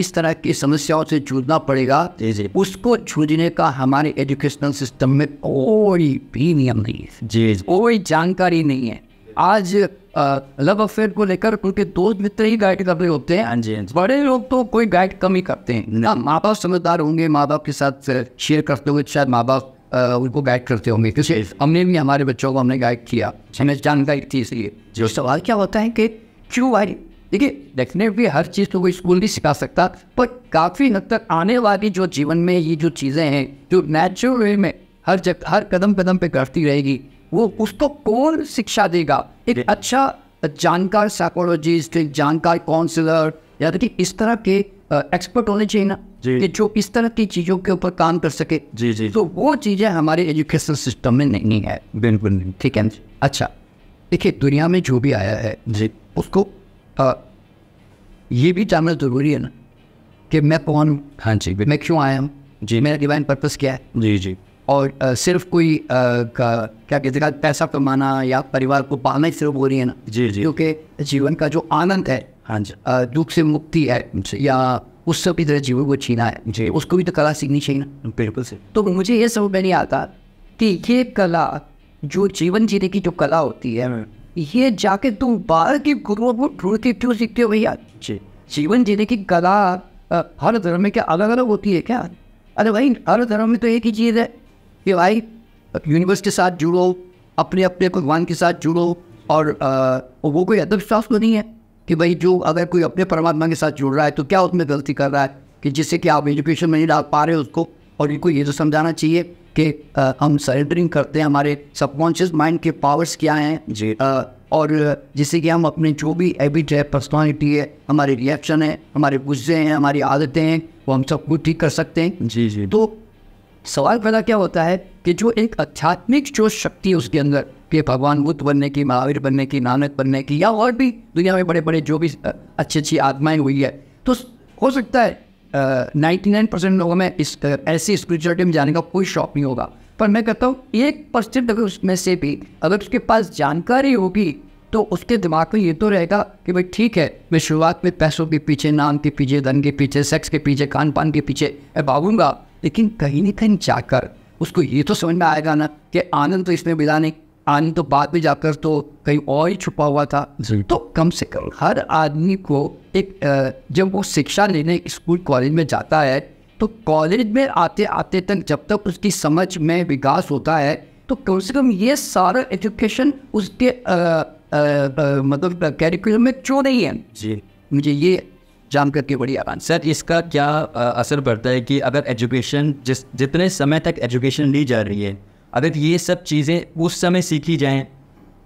Speaker 1: इस तरह की समस्याओं से जूझना पड़ेगा जी जी उसको जूझने का हमारे एजुकेशनल सिस्टम में कोई भी नियम नहीं है जी कोई जानकारी नहीं है आज लव अफेयर को लेकर उनके दोस्त मित्र ही गाइड कर रहे होते हैं हाँ हाँ जी बड़े लोग तो कोई गाइड कम ही करते हैं हाँ, माँ बाप समझदार होंगे माँ बाप के साथ शेयर करते हुए तो शायद माँ बाप उनको गाइड करते होंगे क्योंकि हमने भी हमारे बच्चों को हमने गाइड किया हमें जानकारी थी इसलिए जो तो सवाल क्या होता है कि क्यों आई देखिए डेफिनेटली हर चीज़ तो कोई स्कूल नहीं सिखा सकता पर काफ़ी हद तक आने वाली जो जीवन में ये जो चीज़ें हैं जो नेचुरल वे में हर जगह हर कदम कदम पे करती रहेगी वो उसको कौन शिक्षा देगा एक अच्छा जानकार साइकोलॉजिस्ट एक जानकार काउंसलर या तो इस तरह के एक्सपर्ट होने चाहिए ना कि जो इस तरह की चीज़ों के ऊपर काम कर सके जी जी तो वो चीज़ें हमारे एजुकेशन सिस्टम में नहीं है बिल्कुल नहीं ठीक है अच्छा देखिए दुनिया में जो भी आया है जी उसको आ, ये भी जानना ज़रूरी है ना कि मैं कौन हूँ हाँ जी मैं क्यों आया हूँ जी मेरा डिवाइन पर्पज़ क्या है जी जी और आ, सिर्फ कोई क्या कहते हैं पैसा कमाना या परिवार को पालना ही सिर्फ हो रही है ना जी जी क्योंकि जीवन का जो आनंद है हाँ जी दुख से मुक्ति है या उस सब तरह जीवन को छीना है जी तो उसको भी तो कला सीखनी चाहिए ना बिल्कुल से तो मुझे ये समझ में नहीं आता कि ये कला जो जीवन जीने की जो कला होती है हाँ। ये जाके तुम बाहर के गुरुओं को ढूंढ के क्यों सीखते हो भैया जी जीवन जीने की कला हर धर्म में क्या अलग अलग होती है क्या अरे भाई हर धर्म में तो एक ही चीज़ है कि भाई यूनिवर्स के साथ जुड़ो अपने अपने भगवान के साथ जुड़ो और आ, वो कोई अंधविश्वास तो नहीं है कि भाई जो अगर कोई अपने परमात्मा के साथ जुड़ रहा है तो क्या उसमें गलती कर रहा है कि जिससे कि आप एजुकेशन में नहीं डाल पा रहे हो उसको और इनको ये तो समझाना चाहिए कि आ, हम सरेंडरिंग करते हैं हमारे सबकॉन्शियस माइंड के पावर्स क्या हैं जी आ, और जिससे कि हम अपने जो भी एबिट है पर्सनैलिटी है हमारे रिएक्शन है हमारे गुस्से हैं हमारी आदतें हैं वो हम सब कुछ ठीक कर सकते हैं जी जी तो सवाल पैदा क्या होता है कि जो एक आध्यात्मिक जो शक्ति उसके अंदर कि भगवान बुद्ध बनने की महावीर बनने की नानक बनने की या और भी दुनिया में बड़े बड़े जो भी अच्छी अच्छी आत्माएं हुई है तो हो सकता है नाइन्टी नाइन परसेंट लोगों में इस ऐसी स्पिरिचुअलिटी में जाने का कोई शौक नहीं होगा पर मैं कहता हूँ एक परसेंट अगर उसमें से भी अगर उसके पास जानकारी होगी तो उसके दिमाग में ये तो रहेगा कि भाई ठीक है मैं शुरुआत में पैसों के पीछे नाम के पीछे धन के पीछे सेक्स के पीछे खान पान के पीछे भागूंगा लेकिन कहीं ना कहीं जाकर उसको ये तो समझ में आएगा ना कि आनंद तो इसमें मिला नहीं आनंद तो बाद में जाकर तो कहीं और ही छुपा हुआ था तो कम से कम हर आदमी को एक जब वो शिक्षा लेने स्कूल कॉलेज में जाता है तो कॉलेज में आते आते तक जब तक उसकी समझ में विकास होता है तो कम से कम ये सारा एजुकेशन उसके आ, आ, आ, मतलब कैरिकुलम में क्यों नहीं है जी मुझे ये जान करके बड़ी आसान
Speaker 2: सर इसका क्या असर पड़ता है कि अगर एजुकेशन जिस जितने समय तक एजुकेशन ली जा रही है अगर ये सब चीज़ें उस समय सीखी जाएँ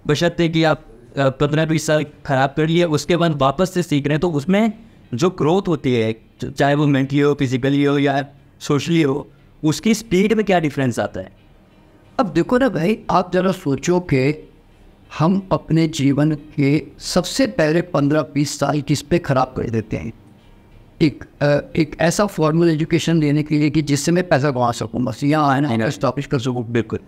Speaker 2: बशर्ते कि आप पंद्रह बीस साल ख़राब कर लिए उसके बाद वापस से सीख रहे हैं तो उसमें जो ग्रोथ होती है चाहे वो मेंटली हो फिजिकली हो या सोशली हो उसकी स्पीड
Speaker 1: में क्या डिफरेंस आता है अब देखो ना भाई आप ज़रा सोचो कि हम अपने जीवन के सबसे पहले पंद्रह बीस साल किस पे ख़राब कर देते हैं एक एक ऐसा फॉर्मल एजुकेशन लेने के लिए कि जिससे मैं पैसा कमा सकूँ बस यहाँ आना स्टॉपिश कर सकूँ बिल्कुल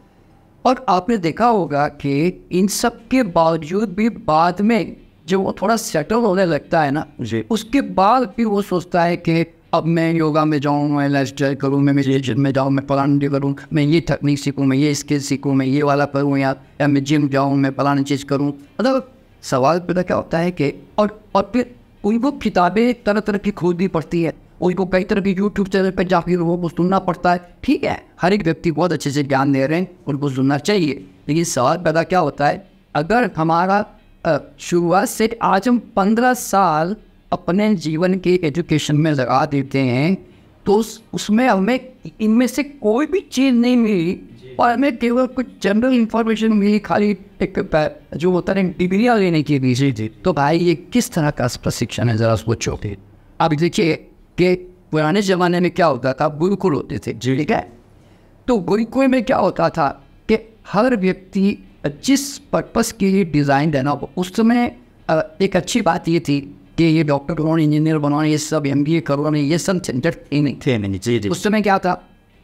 Speaker 1: और आपने देखा होगा कि इन सब के बावजूद भी बाद में जब वो थोड़ा सेटल होने लगता है ना जी उसके बाद भी वो सोचता है कि अब मैं योगा में जाऊँ मैं लाइफ स्टाइल करूँ मैं मेरे जिम में जाऊँ मैं फलाना करूँ मैं ये तकनीक सीखूँ मैं ये स्किल सीखूँ मैं ये वाला करूँ या या मैं जिम जाऊँ मैं फलाना चीज़ करूँ मतलब सवाल पैदा क्या होता है कि और और फिर उनको किताबें तरह तरह की खोदनी पड़ती है उनको कई तरह के यूट्यूब चैनल पर जाकर वो सुनना पड़ता है ठीक है हर एक व्यक्ति बहुत अच्छे से ज्ञान दे रहे हैं उनको सुनना चाहिए लेकिन सवाल पैदा क्या होता है अगर हमारा शुरुआत से आज हम पंद्रह साल अपने जीवन के एजुकेशन में लगा देते हैं तो उस उसमें हमें इनमें से कोई भी चीज़ नहीं मिली और हमें केवल कुछ जनरल इन्फॉर्मेशन मिली खाली एक जो होता है डिग्रियाँ लेने की लिए थी तो भाई ये किस तरह का प्रशिक्षण है ज़रा सोचो अब देखिए कि पुराने ज़माने में क्या होता था गुरुकुल होते थे जी ठीक है तो गुरुकुल में क्या होता था कि हर व्यक्ति जिस पर्पज़ के लिए डिज़ाइन देना उस समय एक अच्छी बात ये थी कि ये डॉक्टर बनाने इंजीनियर बनाने ये सब एम बी ए करवाने ये सब सेंटर थे नहीं थे नहीं जी जी उस समय क्या था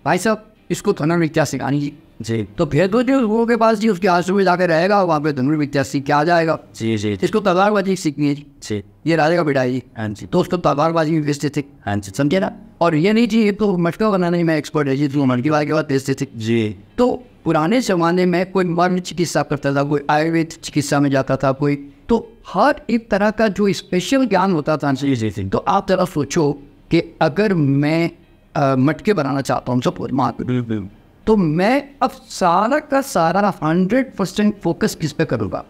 Speaker 1: भाई साहब इसको धनर तो विद्या सिखानी जी जी तो फिर तो जो लोगों के पास जी उसके आश्रम में जाकर रहेगा वहाँ पे धनुर विद्या सीख के आ जाएगा जी जी इसको तलवारबाजी सीखनी है जी जी ये राजा का बेटा है जी हाँ जी तो उसको तलवारबाजी में बेचते थे हाँ जी समझे ना और ये नहीं जी ये तो मटका बनाने में एक्सपर्ट है जी तो मटकी वाले के बाद बेचते थे जी तो पुराने ज़माने में कोई मर्म चिकित्सा करता था कोई आयुर्वेद चिकित्सा में जाता था कोई तो हर एक तरह का जो स्पेशल ज्ञान होता था जी जी सिंह तो आप जरा सोचो कि अगर मैं मटके बनाना चाहता हूँ सपोज तो महा तो मैं अब सारा का सारा हंड्रेड परसेंट फोकस किस पे करूँगा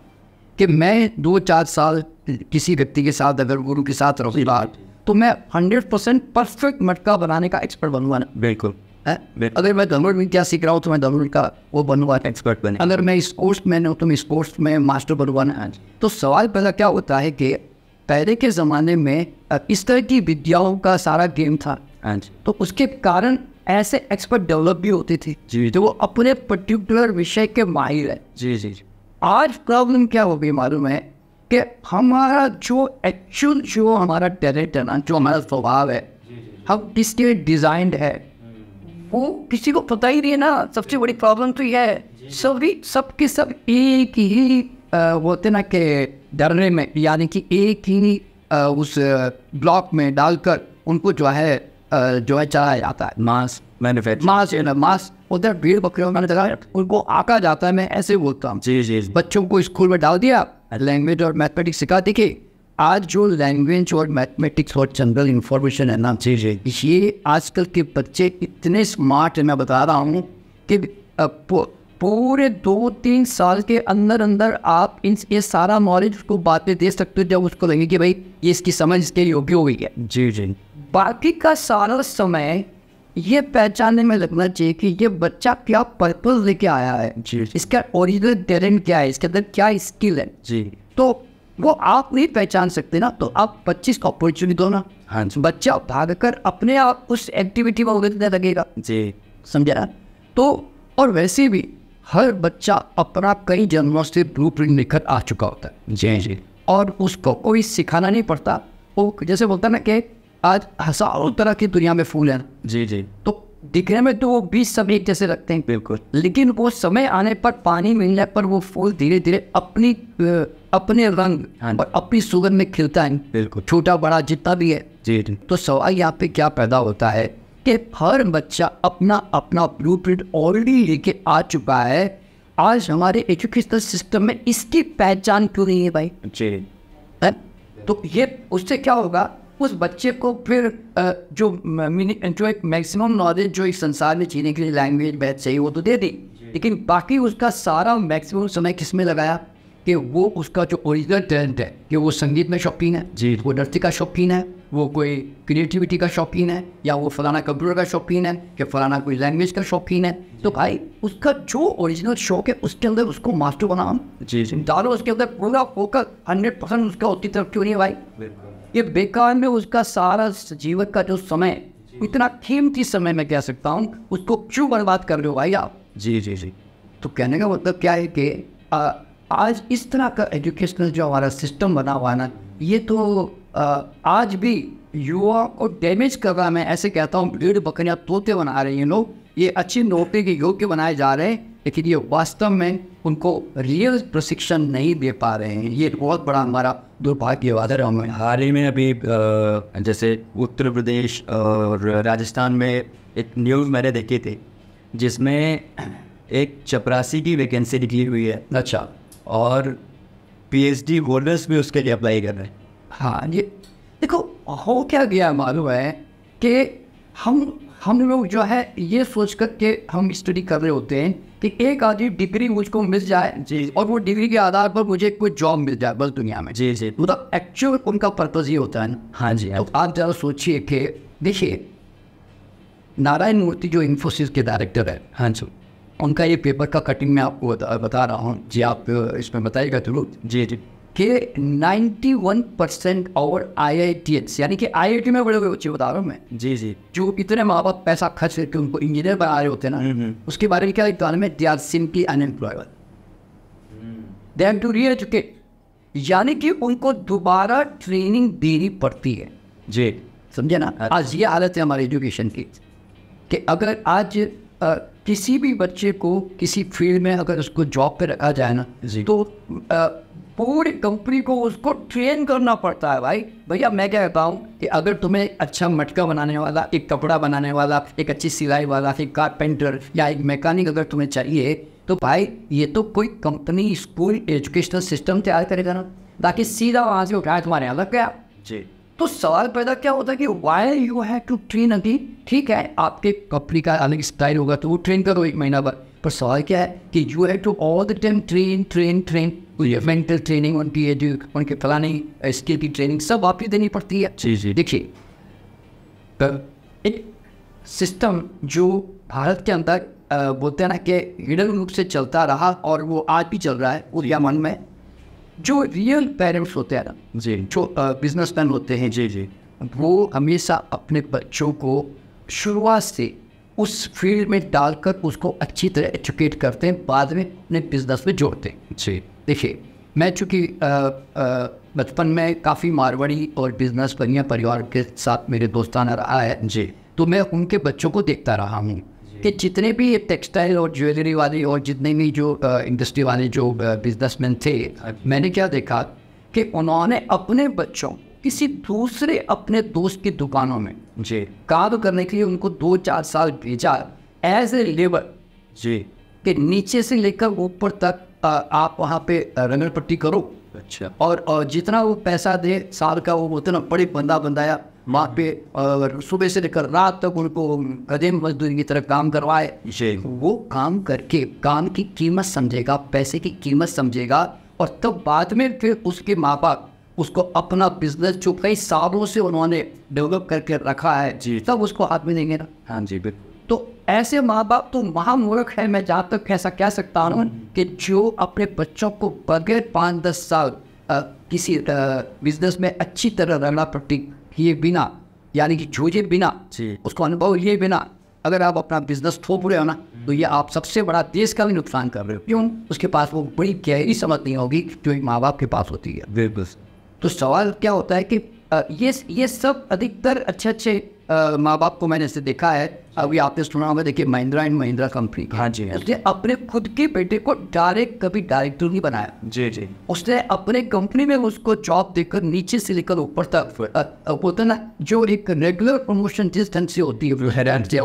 Speaker 1: कि मैं दो चार साल किसी व्यक्ति के साथ अगर गुरु के साथ बात तो मैं हंड्रेड परसेंट परफेक्ट मटका बनाने का एक्सपर्ट बनूंगा ना बिल्कुल अगर मैं धनुर में क्या सीख रहा हूँ तो मैं धनुर का वो बनूंगा एक्सपर्ट बने अगर मैं स्पोर्ट्स मैन हूँ तो मैं स्पोर्ट्स में मास्टर बनूंगा ना तो सवाल पहला क्या होता है कि पहले के ज़माने में इस तरह की विद्याओं का सारा गेम था हाँ तो उसके कारण ऐसे एक्सपर्ट डेवलप भी होते थे जी तो वो अपने पर्टिकुलर विषय के माहिर है जी जी आज प्रॉब्लम क्या हो गई मालूम है कि हमारा जो एक्चुअल जो हमारा टैलेंट है ना जो हमारा स्वभाव है हम किसके डिजाइंड है वो किसी को पता ही नहीं है ना सबसे बड़ी प्रॉब्लम तो यह है सभी सब के सब एक ही वो होते ना कि डरने में यानी कि एक ही उस ब्लॉक में डालकर उनको जो है जो है चलाया जाता है मांस मैन्युफैक्चर मांस ना मांस होता है भीड़ बकरियों मैंने देखा उनको आका जाता है मैं ऐसे बोलता हूँ जी जी बच्चों को स्कूल में डाल दिया लैंग्वेज और मैथमेटिक्स सिखा देखिए आज जो लैंग्वेज और मैथमेटिक्स और जनरल इन्फॉर्मेशन है ना जी जी ये आजकल के बच्चे इतने स्मार्ट है मैं बता रहा हूँ कि पूरे दो तीन साल के अंदर अंदर आप इन ये सारा नॉलेज उसको बातें दे सकते हो जब उसको लगे कि भाई ये इसकी समझ इसके योग्य हो गई है जी जी बाकी का सारा समय ये पहचानने में लगना चाहिए कि ये बच्चा क्या पर्पज लेके आया है जी, जी। इसका ओरिजिनल टैलेंट क्या है इसके अंदर क्या स्किल है जी तो वो आप नहीं पहचान सकते ना तो आप 25 का अपॉर्चुनिटी दो ना हाँ जी। बच्चा भाग कर अपने आप उस एक्टिविटी में उगतने लगेगा जी समझे ना तो और वैसे भी हर बच्चा अपना कई जन्मों से ब्लू प्रिंट लेकर आ चुका होता है जी जी और उसको कोई सिखाना नहीं पड़ता वो जैसे बोलता ना कि आज हजारों तरह की दुनिया में फूल हैं जी जी तो दिखने में तो वो बीस समय एक जैसे रखते हैं बिल्कुल लेकिन वो समय आने पर पानी मिलने पर वो फूल धीरे धीरे अपनी अपने रंग हाँ और अपनी सुगंध में खिलता है बिल्कुल छोटा बड़ा जितना भी है जी जी तो सवाल यहाँ पे क्या पैदा होता है कि हर बच्चा अपना अपना ब्लू प्रिंट ऑलरेडी लेके आ चुका है आज हमारे एजुकेशनल सिस्टम में इसकी पहचान क्यों नहीं है भाई जी है? तो ये उससे क्या होगा उस बच्चे को फिर जो जो एक मैक्सिमम नॉलेज जो इस संसार में जीने के लिए लैंग्वेज बैच सही वो तो दे दी लेकिन बाकी उसका सारा मैक्सिमम समय किस में लगाया कि वो उसका जो ओरिजिनल टैलेंट है कि वो संगीत में शौकीन है जी वो नृत्य का शौकीन है वो कोई क्रिएटिविटी का शौकीन है या वो फलाना कंप्यूटर का शौकीन है या फलाना कोई लैंग्वेज का शौकीन है तो भाई उसका जो ओरिजिनल शौक है उसके अंदर उसको मास्टर बनाओ जी डालो उसके अंदर पूरा फोकस हंड्रेड परसेंट उसका उसकी तरफ क्यों नहीं है भाई ये बेकार में उसका सारा जीवन का जो समय इतना कीमती समय मैं कह सकता हूँ उसको क्यों बर्बाद कर रहे हो भाई आप जी जी जी तो कहने का मतलब क्या है कि आज इस तरह का एजुकेशनल जो हमारा सिस्टम बना हुआ है ना ये तो आ, आज भी युवा को डैमेज कर रहा है मैं ऐसे कहता हूँ भीड़ बकरियाँ तोते बना रहे हैं लोग ये अच्छी नौकरी के योग्य बनाए जा रहे हैं लेकिन ये वास्तव में उनको रियल प्रशिक्षण नहीं दे पा रहे हैं ये बहुत बड़ा हमारा दुर्भाग्य है हमें
Speaker 2: हाल ही में अभी जैसे उत्तर प्रदेश और राजस्थान में एक न्यूज़ मैंने देखी थी जिसमें एक चपरासी की वैकेंसी निकली हुई है अच्छा और पीएचडी होल्डर्स भी उसके लिए अप्लाई कर रहे हैं
Speaker 1: हाँ ये देखो हो क्या गया मालूम है कि हम हम लोग जो है ये सोच कर के हम स्टडी कर रहे होते हैं कि एक आधी डिग्री मुझको मिल जाए जी और वो डिग्री के आधार पर मुझे कोई जॉब मिल जाए बस दुनिया में जी जी मतलब एक्चुअल उनका पर्पज़ ये होता है ना हाँ जी हाँ। तो आप ज़रा सोचिए कि देखिए नारायण मूर्ति जो इन्फोसिस के डायरेक्टर है हाँ जी उनका ये पेपर का कटिंग मैं आपको बता, बता रहा हूँ जी आप इसमें बताइएगा जरूर जी जी कि 91 परसेंट और आई आई टी एस यानी कि आई आई टी में बड़े हुए बच्चे बता रहा हूँ मैं जी जी जो इतने माँ बाप पैसा खर्च करके उनको इंजीनियर बना रहे होते हैं ना हम्म, हम्म। उसके बारे में क्या एक economy they are simply unemployable they have to re educate यानी कि उनको दोबारा ट्रेनिंग देनी पड़ती है जी समझे ना अच्छा। आज ये हालत है हमारे एजुकेशन की कि अगर आज आ, किसी भी बच्चे को किसी फील्ड में अगर उसको जॉब पे रखा जाए ना तो आ, पूरी कंपनी को उसको ट्रेन करना पड़ता है भाई भैया मैं क्या कहता हूँ कि अगर तुम्हें एक अच्छा मटका बनाने वाला एक कपड़ा बनाने वाला एक अच्छी सिलाई वाला एक कारपेंटर या एक मैकेनिक अगर तुम्हें चाहिए तो भाई ये तो कोई कंपनी स्कूल एजुकेशनल सिस्टम तैयार करेगा ना ताकि सीधा वहाँ से उठाए तुम्हारे यहाँ लग गया जी तो सवाल पैदा क्या होता है कि why you have to train अभी ठीक है आपके कंपनी का अलग स्टाइल होगा तो वो ट्रेन करो एक महीना भर पर सवाल क्या है कि you have to all the time train train train कोई मेंटल ट्रेनिंग उनकी ये जो उनके फलाने स्किल की ट्रेनिंग सब आपकी देनी पड़ती है जी जी देखिए तो एक सिस्टम जो भारत के अंदर बोलते हैं ना कि हिडन रूप से चलता रहा और वो आज भी चल रहा है उदिया मन में जो रियल पेरेंट्स होते हैं ना जी जो बिजनेस होते हैं जी जी वो हमेशा अपने बच्चों को शुरुआत से उस फील्ड में डालकर उसको अच्छी तरह एजुकेट करते हैं बाद में अपने बिजनेस में जोड़ते हैं जी देखिए मैं चूँकि बचपन में काफ़ी मारवाड़ी और बिजनेस बनिया परिवार के साथ मेरे दोस्ताना रहा है जी तो मैं उनके बच्चों को देखता रहा हूँ कि जितने भी टेक्सटाइल और ज्वेलरी वाले और जितने भी जो इंडस्ट्री वाले जो बिजनेसमैन थे अच्छा। मैंने क्या देखा कि उन्होंने अपने बच्चों किसी दूसरे अपने दोस्त की दुकानों में जी काम करने के लिए उनको दो चार साल भेजा एज ए लेबर जी के नीचे से लेकर ऊपर तक आ, आप वहाँ पे रंगन पट्टी करो अच्छा और, और जितना वो पैसा दे साल का वो उतना बड़े बंदा बंदाया वहाँ पे और सुबह से लेकर रात तक उनको गधे मजदूरी की तरह काम करवाए वो काम करके काम की कीमत समझेगा पैसे की कीमत समझेगा और तब बाद में फिर उसके माँ बाप उसको अपना बिजनेस जो कई सालों से उन्होंने डेवलप करके रखा है जी तब उसको हाथ में देंगे ना हाँ जी बिल्कुल तो ऐसे माँ बाप तो महामूर्ख है मैं जहाँ तक ऐसा कह सकता हूँ हम्म। कि जो अपने बच्चों को बगैर पाँच दस साल आ, किसी बिजनेस में अच्छी तरह रगड़ा पट्टी किए बिना यानी कि जूझे बिना जी उसको अनुभव लिए बिना अगर आप अपना बिजनेस थोप रहे हो ना तो ये आप सबसे बड़ा देश का भी नुकसान कर रहे हो क्यों उसके पास वो बड़ी गहरी समझ नहीं होगी जो एक माँ बाप के पास होती है बिल्कुल तो सवाल क्या होता है कि ये ये सब अधिकतर अच्छे अच्छे माँ बाप को मैंने ऐसे देखा है अभी आपने सुना होगा देखिए महिंद्रा एंड महिंद्रा कंपनी हाँ जी हाँ उसने अपने खुद के बेटे को डायरेक्ट कभी डायरेक्टर नहीं बनाया जी जी उसने अपने कंपनी में उसको जॉब देकर नीचे से लेकर ऊपर तक बोलते ना जो एक रेगुलर प्रमोशन जिस ढंग से होती है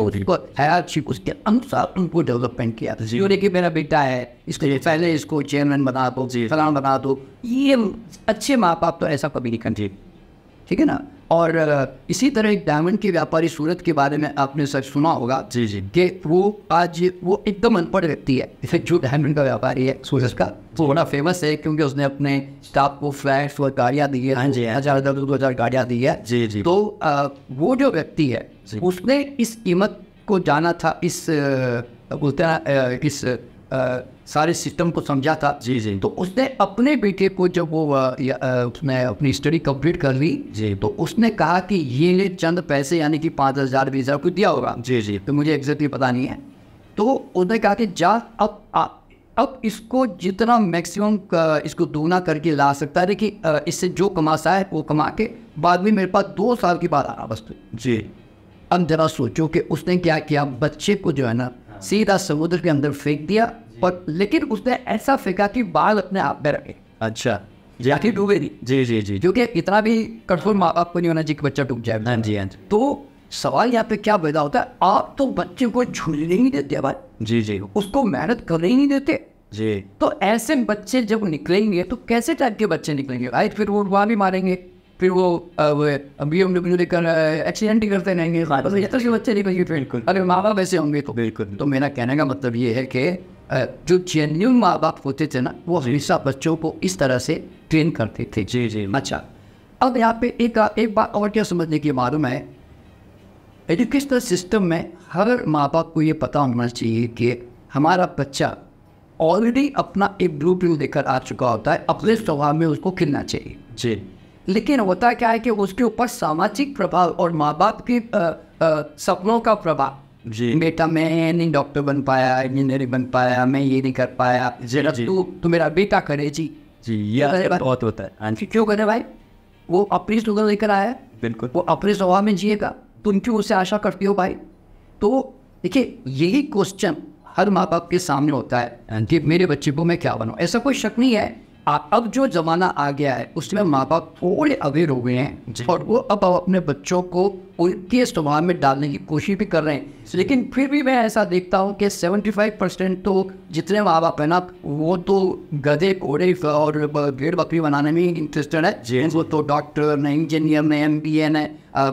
Speaker 1: उसके अनुसार उनको डेवलपमेंट किया जो देखिए मेरा बेटा है इसको पहले इसको चेयरमैन बना दो फलान बना दो ये अच्छे माँ बाप तो ऐसा कभी नहीं करते ठीक है ना और इसी तरह एक डायमंड के व्यापारी सूरत के बारे में आपने सर सुना होगा जी जी कि वो आज वो एकदम अनपढ़ व्यक्ति है जो डायमंड का व्यापारी है सूरत का वो बड़ा फेमस है क्योंकि उसने अपने स्टाफ को फ्लैट और गाड़ियाँ दी है हाँ जी हाँ। हजार दो दो हजार गाड़ियाँ दी है जी जी तो आ, वो जो व्यक्ति है उसने इस कीमत को जाना था इस बोलते हैं इस आ, सारे सिस्टम को समझा था जी जी तो उसने अपने बेटे को जब वो उसने अपनी स्टडी कंप्लीट कर ली जी तो उसने कहा कि ये चंद पैसे यानी कि पाँच हज़ार बीस हज़ार कुछ दिया होगा जी जी तो मुझे एग्जैक्टली पता नहीं है तो उसने कहा कि जा अब आ, अब इसको जितना मैक्सिमम इसको दूना करके ला सकता है कि इससे जो सा है वो कमा के बाद में मेरे पास दो साल के बाद रहा बस जी अब जरा सोचो कि उसने क्या किया बच्चे को जो है ना सीधा समुद्र के अंदर फेंक दिया और लेकिन उसने ऐसा फेंका कि बाल अपने आप में रखे अच्छा जी डूबे नहीं जी जी जी क्योंकि इतना भी कठोर माँ बाप को नहीं होना जी कि बच्चा डूब जाए हाँ जी हाँ जी तो सवाल यहाँ पे क्या पैदा होता है आप तो बच्चे को झूलने ही नहीं देते भाई जी जी उसको मेहनत करने ही नहीं देते जी तो ऐसे बच्चे जब निकलेंगे तो कैसे टाइप के बच्चे निकलेंगे भाई फिर वो वहाँ भी मारेंगे फिर वो बी एम डब्ल्यू लेकर एक्सीडेंट ही करते रहेंगे तो बच्चे नहीं बच्चे बिल्कुल अरे माँ बाप ऐसे होंगे तो बिल्कुल तो मेरा कहने का मतलब ये है कि uh, जो जेन्यून माँ बाप होते थे ना वो हमेशा बच्चों को इस तरह से ट्रेन करते थे जी जी अच्छा अब यहाँ पे एक एक बात और क्या समझने की मालूम है एजुकेशनल सिस्टम में हर माँ बाप को ये पता होना चाहिए कि हमारा बच्चा ऑलरेडी अपना एक ब्लू प्रिंट लेकर आ चुका होता है अपने स्वभाव में उसको खिलना चाहिए जी लेकिन होता क्या है कि उसके ऊपर सामाजिक प्रभाव और माँ बाप के सपनों का प्रभाव जी बेटा मैं नहीं डॉक्टर बन पाया इंजीनियरिंग बन पाया मैं ये नहीं कर पाया जरा तू तो मेरा बेटा करे जी जी ये बहुत होता है हाँ क्यों करे भाई वो अपनी स्लोगन लेकर आया बिल्कुल वो अपने स्वभाव में जिएगा तुम क्यों उसे आशा करती हो भाई तो देखिए यही क्वेश्चन हर माँ बाप के सामने होता है हाँ कि मेरे बच्चे को मैं क्या बनाऊँ ऐसा कोई शक नहीं है अब जो ज़माना आ गया है उसमें माँ बाप थोड़े अवेयर हो गए हैं और वो अब अपने बच्चों को उनके स्वभाव में डालने की कोशिश भी कर रहे हैं लेकिन फिर भी मैं ऐसा देखता हूँ कि 75 परसेंट तो जितने माँ बाप है ना वो तो गधे घोड़े और भेड़ बकरी बनाने में इंटरेस्टेड है वो तो डॉक्टर इंजीनियर ने एम बी एन है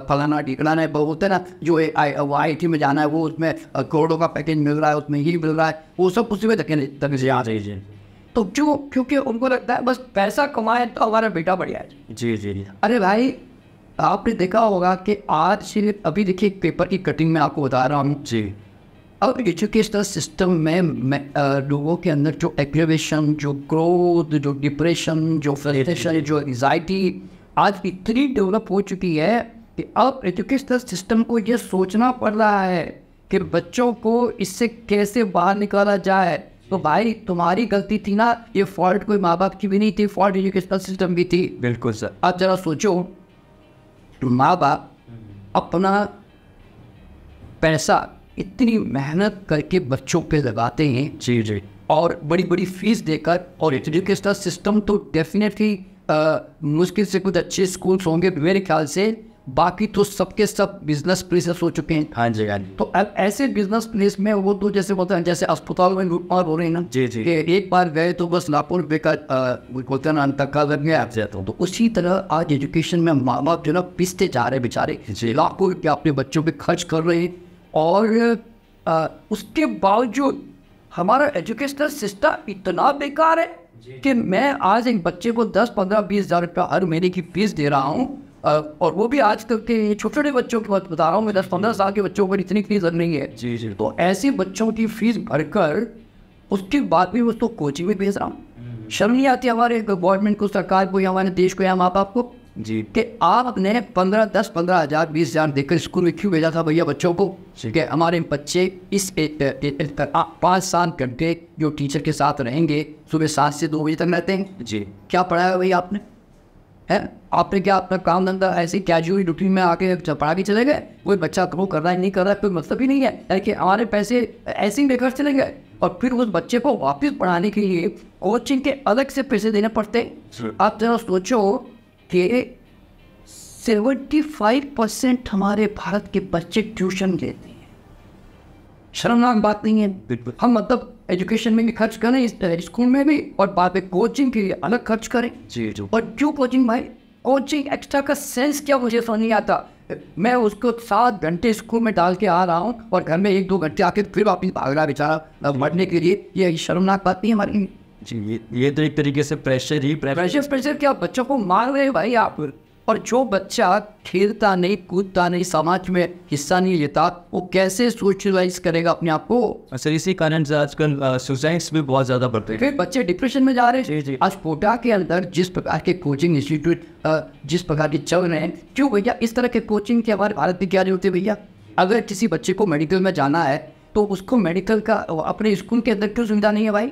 Speaker 1: फलाना टिकला ने बहुत है ना जो आई टी में जाना है वो उसमें करोड़ों का पैकेज मिल रहा है उसमें ही मिल रहा है वो सब उसी में धके धके आ रही है तो जो क्योंकि उनको लगता है बस पैसा कमाए तो हमारा बेटा बढ़िया है जी जी अरे भाई आपने देखा होगा कि आज से अभी देखिए एक पेपर की कटिंग में आपको बता रहा हूँ जी अब एजुकेशनल सिस्टम में लोगों के अंदर जो एग्रेवेशन जो ग्रोथ जो डिप्रेशन जो फ्रस्ट्रेशन जो एग्जाइटी आज इतनी डेवलप हो चुकी है कि अब एजुकेशनल सिस्टम को ये सोचना पड़ रहा है कि बच्चों को इससे कैसे बाहर निकाला जाए तो भाई तुम्हारी गलती थी ना ये फॉल्ट कोई माँ बाप की भी नहीं थी फॉल्ट एजुकेशनल सिस्टम भी थी बिल्कुल सर आप जरा सोचो तो माँ बाप अपना पैसा इतनी मेहनत करके बच्चों पे लगाते हैं जी जी और बड़ी बड़ी फीस देकर और एजुकेशनल सिस्टम तो डेफिनेटली मुश्किल से कुछ अच्छे स्कूल्स होंगे मेरे ख्याल से बाकी तो सबके सब बिजनेस प्लेसेस हो चुके हैं हाँ जी हाँ जी तो अब ऐसे बिजनेस प्लेस में वो तो जैसे बोलते हैं जैसे अस्पताल में लूटमार हो रहे हैं ना जी जी एक बार गए तो बस लाखों रुपए का बोलते हैं अंतका लग गया तो।, तो उसी तरह आज एजुकेशन में माँ बाप जो ना पिसते जा रहे बेचारे लाखों रुपये अपने बच्चों पर खर्च कर रहे हैं और आ, उसके बावजूद हमारा एजुकेशनल सिस्टम इतना बेकार है कि मैं आज एक बच्चे को दस पंद्रह बीस हज़ार रुपया हर महीने की फीस दे रहा हूँ और वो भी आज तक के छोटे छोटे बच्चों की बात बता रहा हूँ मैं दस पंद्रह साल के बच्चों पर इतनी फीस नहीं है जी जी तो ऐसे बच्चों की फीस भरकर उसके बाद भी उसको कोचिंग में भेज रहा हूँ हम्म। शर्म नहीं आती हमारे गवर्नमेंट को सरकार को या हमारे देश को या माँ बाप को जी कि आपने पंद्रह दस पंद्रह हज़ार बीस हज़ार देकर स्कूल में क्यों भेजा था भैया बच्चों को ठीक है हमारे बच्चे इस पाँच साल घंटे जो टीचर के साथ रहेंगे सुबह सात से दो बजे तक रहते हैं जी क्या पढ़ाया भैया आपने है आपने क्या अपना काम धंधा ऐसे कैजुअल रूटीन में आके चपड़ा के चले गए कोई बच्चा ग्रो कर रहा है नहीं कर रहा है कोई मतलब ही नहीं है यानी कि हमारे पैसे ऐसे ही बेकार चले गए और फिर उस बच्चे को वापस पढ़ाने के लिए कोचिंग के अलग से पैसे देने पड़ते आप जरा सोचो कि सेवेंटी फाइव परसेंट हमारे भारत के बच्चे ट्यूशन लेते हैं शर्मनाक बात नहीं है बिल्कुल हम मतलब एजुकेशन में भी खर्च करें स्कूल में भी और बाद में कोचिंग के लिए अलग खर्च करें जी जी और क्यों कोचिंग भाई कोचिंग एक्स्ट्रा का सेंस क्या मुझे समझ नहीं आता मैं उसको सात घंटे स्कूल में डाल के आ रहा हूँ और घर में एक दो घंटे आके फिर वापस भाग रहा बेचारा मरने के लिए ये शर्मनाक बात नहीं हमारी जी ये तो एक तरीके से प्रेशर ही प्रेशर प्रेशर, प्रेशर क्या बच्चों को मार रहे भाई आप और जो बच्चा खेलता नहीं कूदता नहीं समाज में हिस्सा नहीं लेता वो कैसे सोशलाइज करेगा अपने आप को
Speaker 2: सर इसी कारण से आजकल सुसाइड्स भी बहुत ज्यादा बढ़ते हैं फिर
Speaker 1: बच्चे डिप्रेशन में जा रहे हैं जी आज कोटा के अंदर जिस प्रकार के कोचिंग इंस्टीट्यूट जिस प्रकार के चल रहे हैं क्यों भैया इस तरह के कोचिंग के हमारे भारत में क्या नहीं होते भैया अगर किसी बच्चे को मेडिकल में जाना है तो उसको मेडिकल का अपने स्कूल के अंदर क्यों सुविधा नहीं है भाई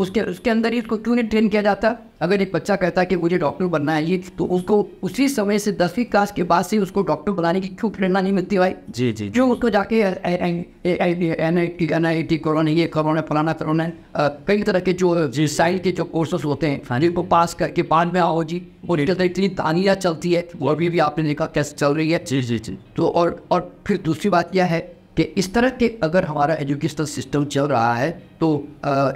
Speaker 1: उसके उसके अंदर ही उसको क्यों नहीं ट्रेन किया जाता अगर एक बच्चा कहता है कि मुझे डॉक्टर बनना है ये तो उसको उसी समय से दसवीं क्लास के बाद से उसको डॉक्टर बनाने की क्यों प्रेरणा नहीं मिलती भाई जी जी क्यों उसको जाके N I T N I T करोना ये करोना फलाना करोना कई तरह के जो साइड के जो कोर्सेस होते हैं हाँ जिनको पास करके बाद में आओ जी और इतनी तानिया चलती है वो अभी भी आपने देखा कैसे चल रही है जी जी जी तो और फिर दूसरी बात यह है कि इस तरह के अगर हमारा एजुकेशनल सिस्टम चल रहा है तो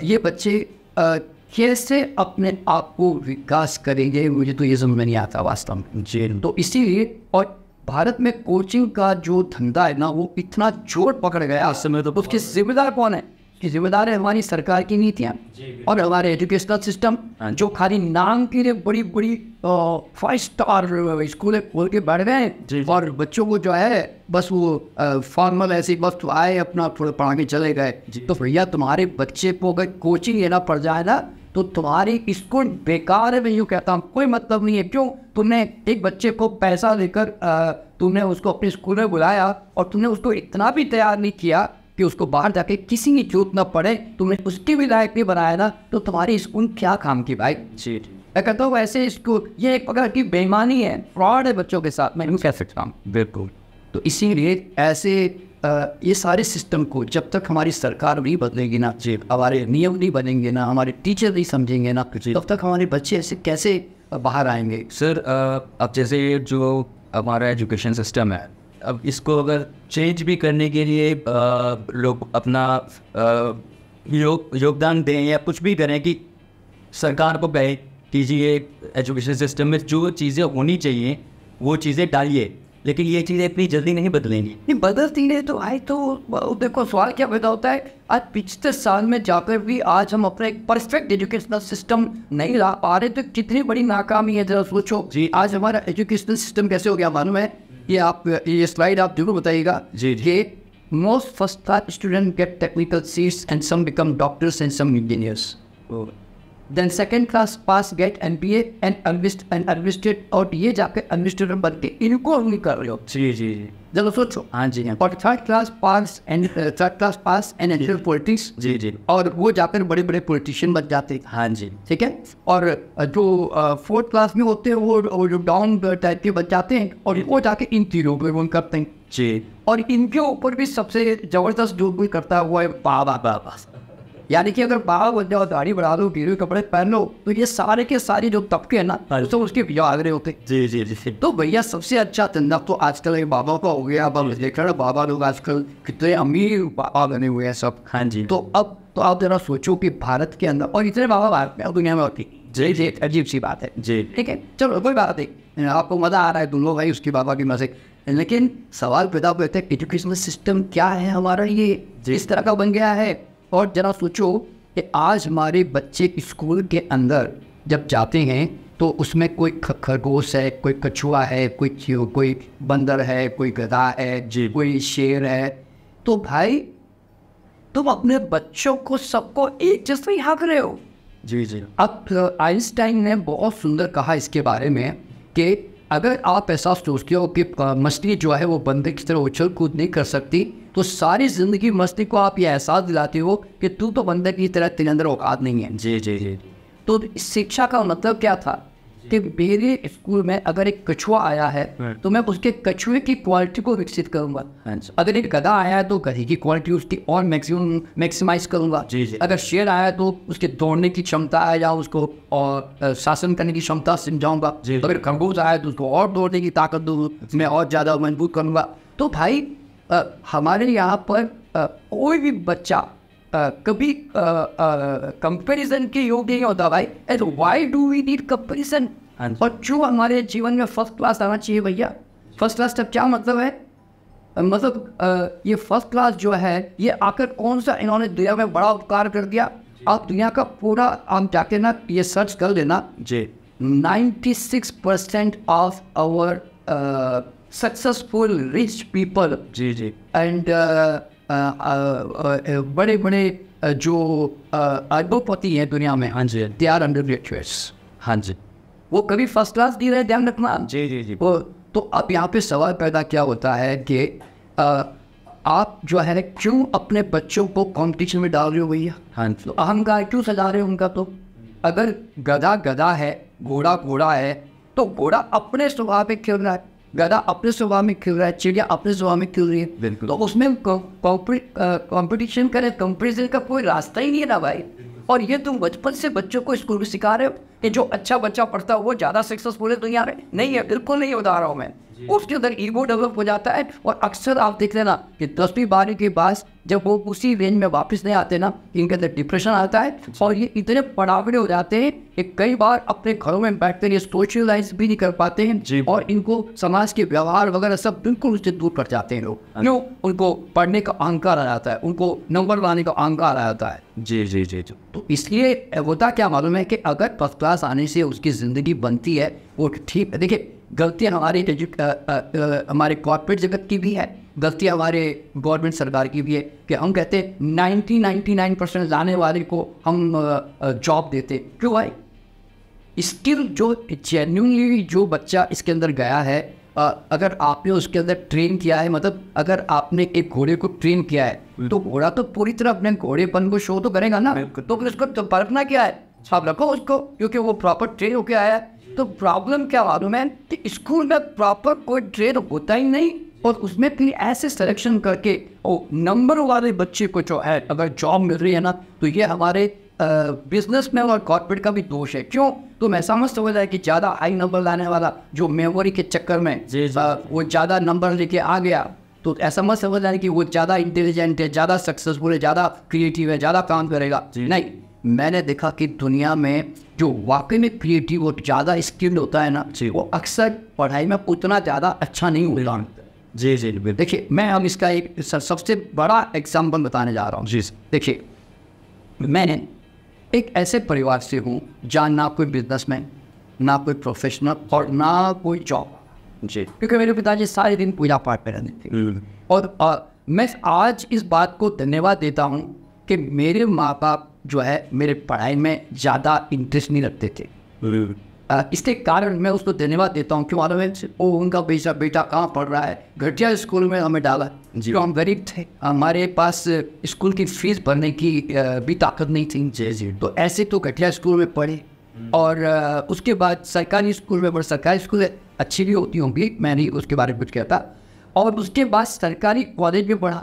Speaker 1: ये बच्चे कैसे अपने आप को विकास करेंगे मुझे तो ये समझ में नहीं आता वास्तव में जी तो इसीलिए और भारत में कोचिंग का जो धंधा है ना वो इतना जोर पकड़ गया उस समय तो उसके जिम्मेदार कौन है की जिम्मेदार है हमारी सरकार की नीतियाँ और हमारे एजुकेशनल हाँ सिस्टम जो खाली नाम के लिए बड़ी बड़ी फाइव स्टार स्कूल खोल के बैठ गए और बच्चों को जो है बस वो फॉर्मल ऐसे बस आए अपना थोड़ा पढ़ा के चले गए तो भैया तुम्हारे बच्चे को अगर कोचिंग लेना पड़ जाए ना तो तुम्हारी स्कूल बेकार है मैं यूँ कहता हूँ कोई मतलब नहीं है क्यों तुमने एक बच्चे को पैसा देकर तुमने उसको अपने स्कूल में बुलाया और तुमने उसको इतना भी तैयार नहीं किया कि उसको बाहर जाके किसी की जोत ना पड़े तुम्हें उसके भी लायक नहीं बनाया ना तो तुम्हारी स्कूल क्या काम की भाई जी मैं कहता हूँ वैसे इसको ये एक प्रकार की बेईमानी है फ्रॉड है बच्चों के साथ मैं कह सकता हूँ बिल्कुल तो इसीलिए ऐसे ये सारे सिस्टम को जब तक हमारी सरकार नहीं बदलेगी ना जी हमारे नियम नहीं बनेंगे ना हमारे टीचर नहीं समझेंगे ना तब तक हमारे बच्चे ऐसे कैसे बाहर आएंगे
Speaker 2: सर अब जैसे जो हमारा एजुकेशन सिस्टम है अब इसको अगर चेंज भी करने के लिए लोग अपना योग योगदान दें या कुछ भी करें कि सरकार को कहे कीजिए एजुकेशन सिस्टम में जो चीज़ें होनी चाहिए वो चीज़ें डालिए लेकिन ये चीज़ें इतनी जल्दी नहीं बदलेंगी
Speaker 1: नहीं बदलती नहीं तो आई तो देखो सवाल क्या पैदा होता है आज पिछले साल में जाकर भी आज हम अपना एक परफेक्ट एजुकेशनल सिस्टम नहीं ला पा रहे तो कितनी बड़ी नाकामी है जरा सोचो जी आज हमारा एजुकेशनल सिस्टम कैसे हो गया मालूम है ये आप ये स्लाइड आप जरूर बताइएगा जी जी most first class student get technical seats and some become doctors and some engineers then second class pass get N B and unlisted और ये जाके अनलिस्टेड बनते इनको हम रहे हो जी जी जी जरा सोचो हाँ जी हाँ। और third class pass and third class pass and enter politics जी जी और वो जाकर बड़े बड़े पॉलिटिशियन बन जाते हैं हाँ जी ठीक है और जो फोर्थ क्लास में होते हैं वो जो डाउन टाइप के बन जाते हैं और वो जाके इन तीनों पर वो करते हैं जी और इनके ऊपर भी सबसे जबरदस्त जो भी करता हुआ है बाबा बाबा यानी कि अगर बाबा बन जाओ दाढ़ी बढ़ा दो ढीरे कपड़े पहन लो तो ये सारे के सारे जो तबके हैं ना तो उसके भैया आगरे होते जी जी जी तो भैया सबसे अच्छा धंधा तो आजकल बाबा का हो गया अब देख रहे बाबा लोग आजकल कितने अमीर बाबा बने हुए हैं सब हाँ जी तो अब तो आप जरा सोचो कि भारत के अंदर और इतने बाबा भारत में दुनिया में होती जी जी अजीब सी बात है जी ठीक है चलो कोई बात नहीं आपको मज़ा आ रहा है दोनों भाई उसकी बाबा की मजे लेकिन सवाल पैदा हुए थे एजुकेशनल सिस्टम क्या है हमारा ये इस तरह का बन गया है और ज़रा सोचो कि आज हमारे बच्चे स्कूल के अंदर जब जाते हैं तो उसमें कोई खरगोश है कोई कछुआ है कोई कोई बंदर है कोई गधा है जी कोई शेर है तो भाई तुम अपने बच्चों को सबको एक जैसे ही हाँक रहे हो जी जी अब आइंस्टाइन ने बहुत सुंदर कहा इसके बारे में कि अगर आप ऐसा सोचते हो कि मछली जो है वो बंदर की तरह उछल कूद नहीं कर सकती तो सारी जिंदगी मस्ती को आप ये एहसास दिलाते हो कि तू तो बंदर की तरह तेरे अंदर औकात नहीं है जी जी जी तो शिक्षा का मतलब क्या था कि मेरे स्कूल में अगर एक कछुआ आया है हाँ। तो मैं उसके कछुए की क्वालिटी को विकसित करूंगा हाँ अगर एक गधा आया है तो गधे की क्वालिटी उसकी और मैक्सिमम मैक्सिमाइज करूंगा जी जी अगर शेर आया है तो उसके दौड़ने की क्षमता है या उसको और शासन करने की क्षमता समझाऊंगा अगर खरगोश आया तो उसको और दौड़ने की ताकत दूंगा अच्छा। मैं और ज़्यादा मजबूत करूंगा तो भाई आ, हमारे यहाँ पर कोई भी बच्चा आ, कभी कंपैरिजन के योग्य नहीं होता भाई as why do we need comparison और हमारे जीवन में फर्स्ट क्लास आना चाहिए भैया फर्स्ट क्लास का क्या मतलब है मतलब ये फर्स्ट क्लास जो है ये आकर कौन सा इन्होंने दुनिया में बड़ा उपकार कर दिया आप दुनिया का पूरा आप जाके ना ये सर्च कर लेना जी 96% of our successful rich people जी जी एंड बड़े बड़े जो uh, अरबोपति हैं दुनिया में हाँ जी दे आर अंडर ग्रेजुएट्स हाँ जी वो कभी फर्स्ट क्लास नहीं रहे ध्यान रखना जी जी जी वो तो अब यहाँ पे सवाल पैदा क्या होता है कि uh, आप जो है क्यों अपने बच्चों को कंपटीशन में डाल रहे हो भैया हाँ तो अहंकार क्यों सजा रहे हो उनका तो अगर गधा गधा है घोड़ा घोड़ा है तो घोड़ा अपने स्वभाव पे खेल रहा है गधा अपने स्वभाव में खिल रहा है चिड़िया अपने स्वभाव में खिल रही है तो उसमें कौ, करें कंपेरिजन का कोई रास्ता ही नहीं है ना भाई और ये तुम बचपन से बच्चों को स्कूल में सिखा रहे हो कि जो अच्छा बच्चा पढ़ता है वो ज़्यादा सक्सेसफुल है तो यहाँ नहीं है बिल्कुल नहीं बता रहा हूँ मैं उसके अंदर ईगो डेवलप हो जाता है और अक्सर आप देख लेना कि दसवीं बारहवीं के बाद जब वो उसी रेंज में वापस नहीं आते ना इनके अंदर डिप्रेशन आता है और ये इतने पड़ावड़े हो जाते हैं कि कई बार अपने घरों में बैठते हैं सोशलाइज भी नहीं कर पाते हैं और इनको समाज के व्यवहार वगैरह सब बिल्कुल उससे दूर पड़ जाते हैं लोग हाँ। क्यों उनको पढ़ने का अहंकार आ जाता है उनको नंबर लाने का अहंकार आ जाता है जी जी जी जी तो इसलिए होता क्या मालूम है कि अगर फर्स्ट क्लास आने से उसकी ज़िंदगी बनती है वो ठीक है देखिए गलतियाँ हमारे हमारे कॉरपोरेट जगत की भी है गलतियाँ हमारे गवर्नमेंट सरकार की भी है कि हम कहते हैं नाइन्टी नाइन्टी नाइन परसेंट लाने वाले को हम जॉब देते क्यों भाई स्किल जो जेन्यूनली जो बच्चा इसके अंदर गया है अगर आपने उसके अंदर ट्रेन किया है मतलब अगर आपने एक घोड़े को ट्रेन किया है तो घोड़ा तो पूरी तरह अपने घोड़ेपन को शो तो करेगा ना तो फिर उसको परखना तो क्या है आप रखो उसको क्योंकि वो प्रॉपर ट्रेन होके आया है तो प्रॉब्लम क्या मालूम है कि स्कूल में प्रॉपर कोई ट्रेन होता ही नहीं और उसमें फिर ऐसे सिलेक्शन करके ओ नंबर वाले बच्चे को जो है अगर जॉब मिल रही है ना तो ये हमारे बिजनेस में और कॉर्पोरेट का भी दोष है क्यों तो मैं समझ समझता तो है कि ज़्यादा हाई नंबर लाने वाला जो मेमोरी के चक्कर में जी जी। वो ज़्यादा नंबर लेके आ गया तो ऐसा मत समझ रहा है कि वो ज़्यादा इंटेलिजेंट है ज़्यादा सक्सेसफुल है ज़्यादा क्रिएटिव है ज़्यादा काम करेगा नहीं मैंने देखा कि दुनिया में जो वाकई में क्रिएटिव और ज़्यादा स्किल्ड होता है ना जी वो अक्सर पढ़ाई में उतना ज़्यादा अच्छा नहीं होता जी जी देखिए मैं हम इसका एक सबसे बड़ा एग्जाम्पल बताने जा रहा हूँ जी देखिए मैंने एक ऐसे परिवार से हूँ जहाँ ना कोई बिजनेसमैन ना कोई प्रोफेशनल और ना कोई जॉब जी क्योंकि मेरे पिताजी सारे दिन पूजा पाठ में रहते थे और, आ, मैं आज इस बात को धन्यवाद देता हूँ कि मेरे माँ बाप जो है मेरे पढ़ाई में ज़्यादा इंटरेस्ट नहीं रखते थे इसके कारण मैं उसको धन्यवाद देता हूँ क्यों मालूम है ओ उनका बेटा बेटा कहाँ पढ़ रहा है घटिया स्कूल में हमें डाला जी हम गरीब थे हमारे पास स्कूल की फीस भरने की भी ताकत नहीं थी जी जी तो ऐसे तो घटिया स्कूल में पढ़े हम्म। और उसके बाद सरकारी स्कूल में बड़े सरकारी स्कूल अच्छी भी होती होंगी मैंने उसके बारे में कुछ कहता और उसके बाद सरकारी कॉलेज में पढ़ा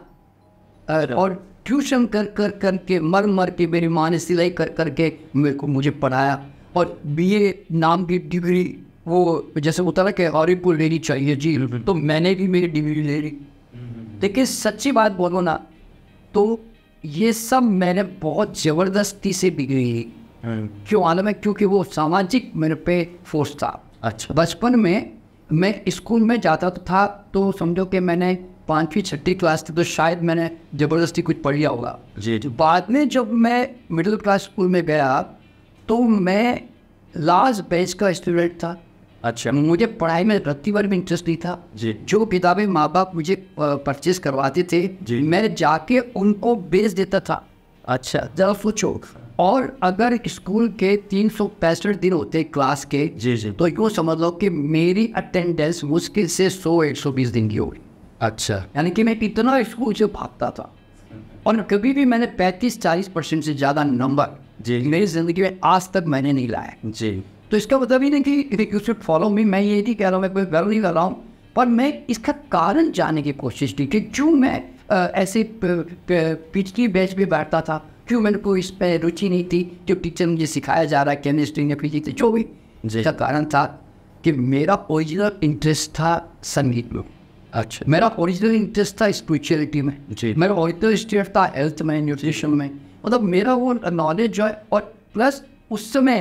Speaker 1: अच्छा। और ट्यूशन कर कर करके मर मर के मेरी माँ ने सिलाई कर कर के मेरे को मुझे पढ़ाया और बीए नाम की डिग्री वो जैसे होता ना कि और को लेनी चाहिए जी तो मैंने भी मेरी डिग्री ले ली हम्म। देखिए सच्ची बात बोलो ना तो ये सब मैंने बहुत ज़बरदस्ती से बिगड़ी हाँ। क्यों आलम है क्योंकि वो सामाजिक मेरे पे फोर्स था अच्छा बचपन में मैं स्कूल में जाता तो था तो समझो कि मैंने पाँचवीं छठी क्लास थी तो शायद मैंने ज़बरदस्ती कुछ पढ़ लिया होगा जी बाद में जब मैं मिडिल क्लास स्कूल में गया तो मैं लास्ट बेंच का स्टूडेंट था अच्छा मुझे पढ़ाई में रत्ती बार में इंटरेस्ट नहीं था जी जो किताबें माँ बाप मुझे परचेज करवाते थे जी मैं जाके उनको बेच देता था अच्छा जरा सोचो और अगर स्कूल के तीन सौ पैंसठ दिन होते क्लास के जी जी तो यूँ समझ लो कि मेरी अटेंडेंस मुश्किल से सौ एक सौ बीस दिन की होगी अच्छा यानी कि मैं इतना स्कूल से भागता था और कभी भी मैंने 35-40 परसेंट से ज़्यादा नंबर जी मेरी ज़िंदगी में आज तक मैंने नहीं लाया जी तो इसका मतलब ही नहीं कि यू फॉलो मी मैं ये नहीं कह रहा हूँ मैं कोई गर्व नहीं कर रहा हूँ पर मैं इसका कारण जानने की कोशिश की कि क्यों मैं ऐसे पिछली बैच में बैठता था क्यों मेरे को इस पर रुचि नहीं थी जो टीचर मुझे सिखाया जा रहा है केमिस्ट्री या फिजिक्स जो भी जिसका कारण था कि मेरा ओरिजिनल इंटरेस्ट था संगीत में अच्छा मेरा ओरिजिनल इंटरेस्ट था स्पिरिचुअलिटी में जी मेरा ओरिजिनल इंटरेस्ट था हेल्थ में न्यूट्रिशन में मतलब मेरा वो नॉलेज है और प्लस उस समय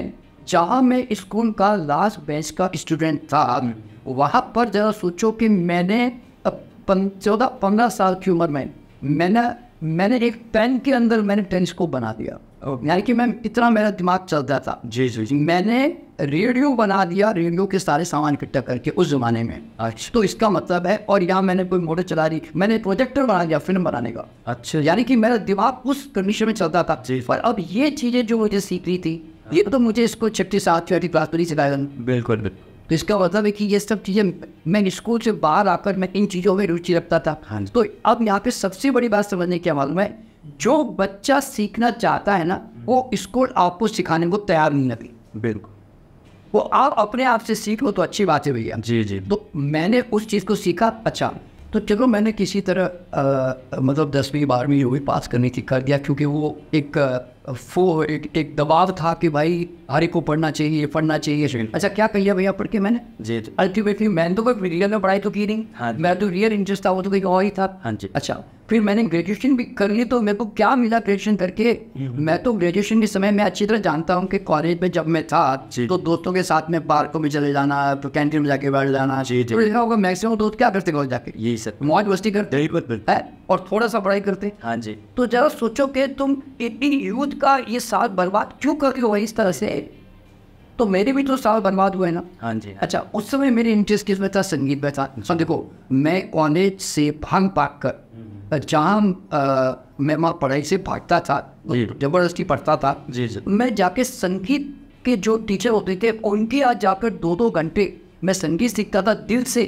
Speaker 1: जहाँ मैं स्कूल का लास्ट बेंच का स्टूडेंट था वहाँ पर जरा सोचो कि मैंने चौदह पंद्रह साल की उम्र में मैंने मैंने एक पेन के अंदर मैंने टेनिस को बना दिया यानी कि मैं इतना मेरा दिमाग चलता था जी जी जी मैंने रेडियो बना दिया रेडियो के सारे सामान इकट्ठा करके उस ज़माने में अच्छा तो इसका मतलब है और यहाँ मैंने कोई मोटर चला रही मैंने प्रोजेक्टर बना दिया फिल्म बनाने का अच्छा यानी कि मेरा दिमाग उस कंडीशन में चलता था पर अब ये चीज़ें जो मुझे सीख रही थी ये तो मुझे इसको छठी सात छठी क्लास में नहीं सिखाया बिल्कुल बिल्कुल तो इसका मतलब है कि ये सब चीज़ें मैं स्कूल से बाहर आकर मैं इन चीज़ों में रुचि रखता था हाँ तो अब यहाँ पे सबसे बड़ी बात समझने क्या मालूम है जो बच्चा सीखना चाहता है ना वो हम्म। स्कूल आपको सिखाने को तैयार नहीं लगी बिल्कुल वो आप अपने आप से सीख लो तो अच्छी बात है भैया जी जी तो मैंने उस चीज़ को सीखा अच्छा तो चलो मैंने किसी तरह आ, मतलब दसवीं बारहवीं जो भी पास करनी थी कर दिया क्योंकि वो एक फो एक, एक दबाव था कि भाई हर एक को पढ़ना चाहिए पढ़ना चाहिए अच्छा क्या कही भैया पढ़ के मैंने जी अल्टीमेटली मैंने तो कोई रियल में पढ़ाई तो की नहीं हाँ मैं तो रियल इंटरेस्ट था वो तो कहीं और ही था हाँ जी अच्छा फिर मैंने ग्रेजुएशन भी कर ली तो मेरे को क्या मिला ग्रेजुएशन करके हम्म, हम्म। मैं तो ग्रेजुएशन के समय मैं अच्छी तरह जानता हूँ कि कॉलेज में जब मैं था तो दोस्तों के साथ में पार्कों में चले जाना तो कैंटीन में जाके बैठ जाना तो देखा होगा मैक्सिमम दोस्त क्या करते कॉलेज जाके यही सर मौज मस्ती करते है और थोड़ा सा पढ़ाई करते हाँ जी तो जरा सोचो कि तुम इतनी यूथ का ये साल बर्बाद क्यों करके हुआ इस तरह से तो मेरे भी तो साल बर्बाद हुए ना हाँ जी अच्छा उस समय मेरे इंटरेस्ट किस में था संगीत में था देखो मैं कॉलेज से भांग पाक कर हम्म। जहाँ मैं वहाँ पढ़ाई से भागता था जबरदस्ती पढ़ता था जी जी मैं जाके संगीत के जो टीचर होते थे उनके यहाँ जाकर दो दो घंटे मैं संगीत सीखता था दिल से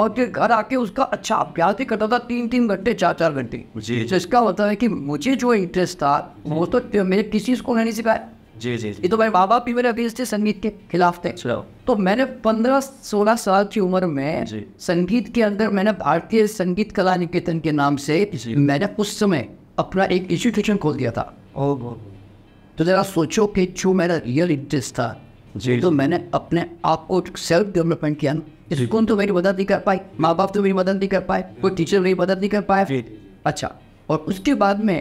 Speaker 1: और फिर घर आके उसका अच्छा अभ्यास भी करता था तीन तीन घंटे चार चार घंटे जिसका मतलब है कि मुझे जो इंटरेस्ट था वो तो मेरे किसी को नहीं सिखाया जी जी ये तो मेरे माँ बाप भी मेरे अभी थे संगीत के खिलाफ थे अच्छा। तो मैंने पंद्रह सोलह साल की उम्र में संगीत के अंदर मैंने भारतीय संगीत कला निकेतन के नाम से मैंने उस समय अपना एक इंस्टीट्यूशन खोल दिया था तो जरा सोचो कि जो मेरा रियल इंटरेस्ट था जी तो मैंने अपने आप को सेल्फ डेवलपमेंट किया स्कूल तो मेरी मदद नहीं कर पाई माँ बाप तो मेरी मदद नहीं कर पाए कोई टीचर हाँ। मेरी मदद नहीं कर पाए अच्छा और उसके बाद में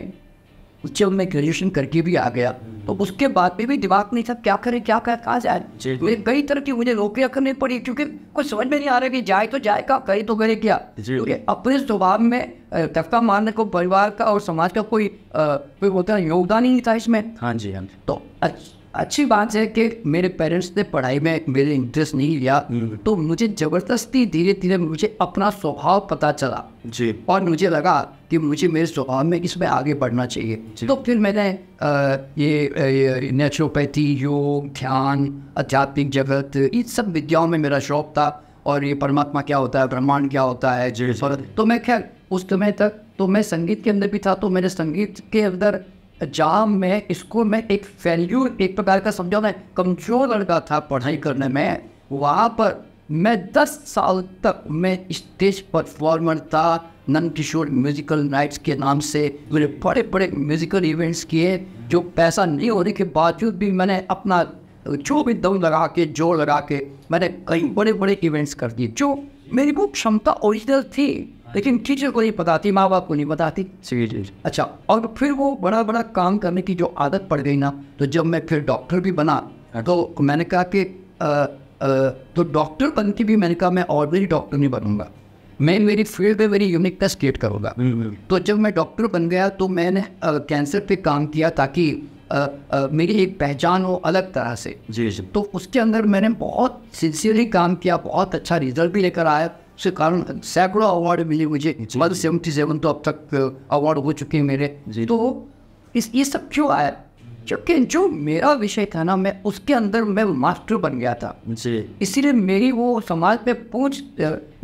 Speaker 1: उससे मैं ग्रेजुएशन करके भी आ गया तो उसके बाद में भी दिमाग नहीं था क्या करें क्या कहा जाए मेरे कई तरह की मुझे नौकरियाँ करनी पड़ी क्योंकि कुछ समझ में नहीं आ रहा कि जाए तो जाए क्या करे तो करे क्या क्योंकि अपने स्वभाव में धक्का मारने को परिवार का और समाज का कोई कोई बोलते हैं योगदान ही नहीं था इसमें हाँ जी हाँ तो अच्छा अच्छी बात है कि मेरे पेरेंट्स ने पढ़ाई में मेरे इंटरेस्ट नहीं लिया हम्म। तो मुझे ज़बरदस्ती धीरे धीरे मुझे अपना स्वभाव पता चला जी और मुझे लगा कि मुझे मेरे स्वभाव में इसमें आगे बढ़ना चाहिए तो फिर मैंने आ, ये, ये नेचुरोपैथी योग ध्यान आध्यात्मिक जगत इन सब विद्याओं में मेरा शौक था और ये परमात्मा क्या होता है ब्रह्मांड क्या होता है जी तो मैं खैर उस समय तक तो मैं संगीत के अंदर भी था तो मैंने संगीत के अंदर जहाँ मैं इसको मैं एक वैल्यू एक प्रकार का समझा मैं कमज़ोर लड़का था पढ़ाई करने में वहाँ पर मैं दस साल तक मैं स्टेज परफॉर्मर था नंद किशोर म्यूजिकल नाइट्स के नाम से मैंने बड़े बड़े म्यूजिकल इवेंट्स किए जो पैसा नहीं होने के बावजूद भी मैंने अपना जो भी दम लगा के जोर लगा के मैंने कई बड़े बड़े इवेंट्स कर दिए जो मेरी वो क्षमता ओरिजिनल थी हाँ लेकिन टीचर को नहीं बताती माँ बाप को नहीं बताती जी जी अच्छा और फिर वो बड़ा बड़ा काम करने की जो आदत पड़ गई ना तो जब मैं फिर डॉक्टर भी बना हाँ तो मैंने कहा कि तो डॉक्टर बनती भी मैंने कहा मैं ऑर्डनरी डॉक्टर नहीं बनूंगा मैं मेरी फील्ड में मेरी यूनिकनेस क्रिएट करूँगा हम्म, हम्म। तो जब मैं डॉक्टर बन गया तो मैंने कैंसर पे काम किया ताकि मेरी एक पहचान हो अलग तरह से जी जी तो उसके अंदर मैंने बहुत सिंसियरली काम किया बहुत अच्छा रिजल्ट भी लेकर आया उसके कारण सैकड़ों अवार्ड मिले मुझे मतलब सेवेंटी सेवन तो अब तक अवार्ड हो चुके हैं मेरे तो इस ये सब क्यों आया जबकि जो मेरा विषय था ना मैं उसके अंदर मैं मास्टर बन गया था इसीलिए मेरी वो समाज में पहुंच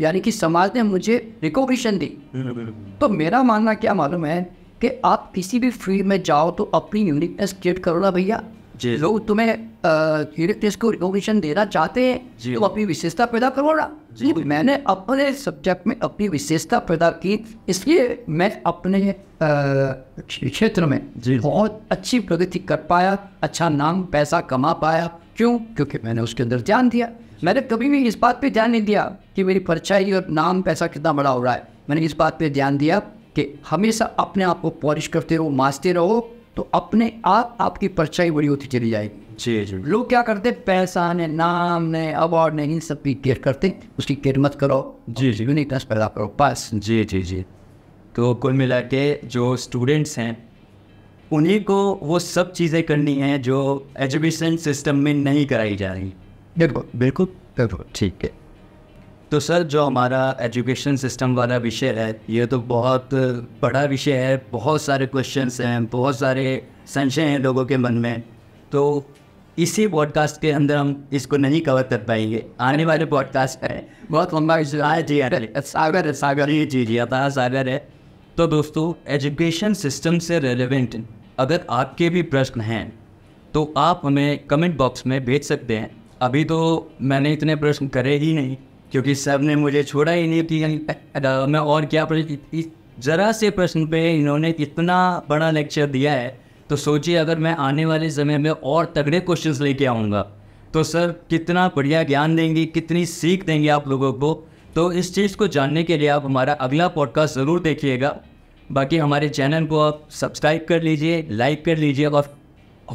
Speaker 1: यानी कि समाज ने मुझे रिकॉग्निशन दी तो मेरा मानना क्या मालूम है कि आप किसी भी फील्ड में जाओ तो अपनी यूनिकनेस क्रिएट करो ना भैया जी लोग तुम्हें यूनिट को रिकॉग्निशन देना चाहते हैं तुम अपनी विशेषता पैदा करो ना जी तो मैंने अपने सब्जेक्ट में अपनी विशेषता पैदा की इसलिए मैं अपने क्षेत्र में बहुत अच्छी प्रगति कर पाया अच्छा नाम पैसा कमा पाया क्यों क्योंकि मैंने उसके अंदर ध्यान दिया मैंने कभी भी इस बात पे ध्यान नहीं दिया कि मेरी परछाई और नाम पैसा कितना बड़ा हो रहा है मैंने इस बात पे ध्यान दिया कि हमेशा अपने आप को पॉलिश करते रहो मास्ते रहो तो अपने आप आपकी परछाई बड़ी होती चली जाएगी जी जी लोग क्या करते पैसा ने नाम ने अवार्ड ने इन सब की केयर करते उसकी केयर मत करो जी जी यूनिकनेस पैदा करो बस जी जी जी तो कुल मिला के जो स्टूडेंट्स हैं उन्हीं को वो
Speaker 2: सब चीज़ें करनी हैं जो एजुकेशन सिस्टम में नहीं कराई जा रही बिल्कुल बिल्कुल बिल्कुल ठीक है तो सर जो हमारा एजुकेशन सिस्टम वाला विषय है ये तो बहुत बड़ा विषय है बहुत सारे क्वेश्चन हैं बहुत सारे संशय हैं लोगों के मन में तो इसी पॉडकास्ट के अंदर हम इसको नहीं कवर कर पाएंगे आने वाले पॉडकास्ट है बहुत लंबा विषय जी है सागर है सागर ये जी जी आता सागर है तो दोस्तों एजुकेशन सिस्टम से रेलिवेंट अगर आपके भी प्रश्न हैं तो आप हमें कमेंट बॉक्स में भेज सकते हैं अभी तो मैंने इतने प्रश्न करे ही नहीं क्योंकि सब ने मुझे छोड़ा ही नहीं कि मैं और क्या ज़रा से प्रश्न पे इन्होंने इतना बड़ा लेक्चर दिया है तो सोचिए अगर मैं आने वाले समय में और तगड़े क्वेश्चंस लेके आऊँगा तो सर कितना बढ़िया ज्ञान देंगे कितनी सीख देंगे आप लोगों को तो इस चीज़ को जानने के लिए आप हमारा अगला पॉडकास्ट ज़रूर देखिएगा बाकी हमारे चैनल को आप सब्सक्राइब कर लीजिए लाइक कर लीजिए और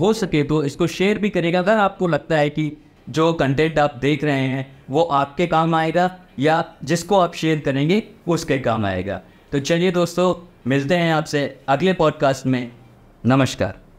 Speaker 2: हो सके तो इसको शेयर भी करेगा अगर आपको लगता है कि जो कंटेंट आप देख रहे हैं वो आपके काम आएगा या जिसको आप शेयर करेंगे उसके काम आएगा तो चलिए दोस्तों मिलते हैं आपसे अगले पॉडकास्ट में नमस्कार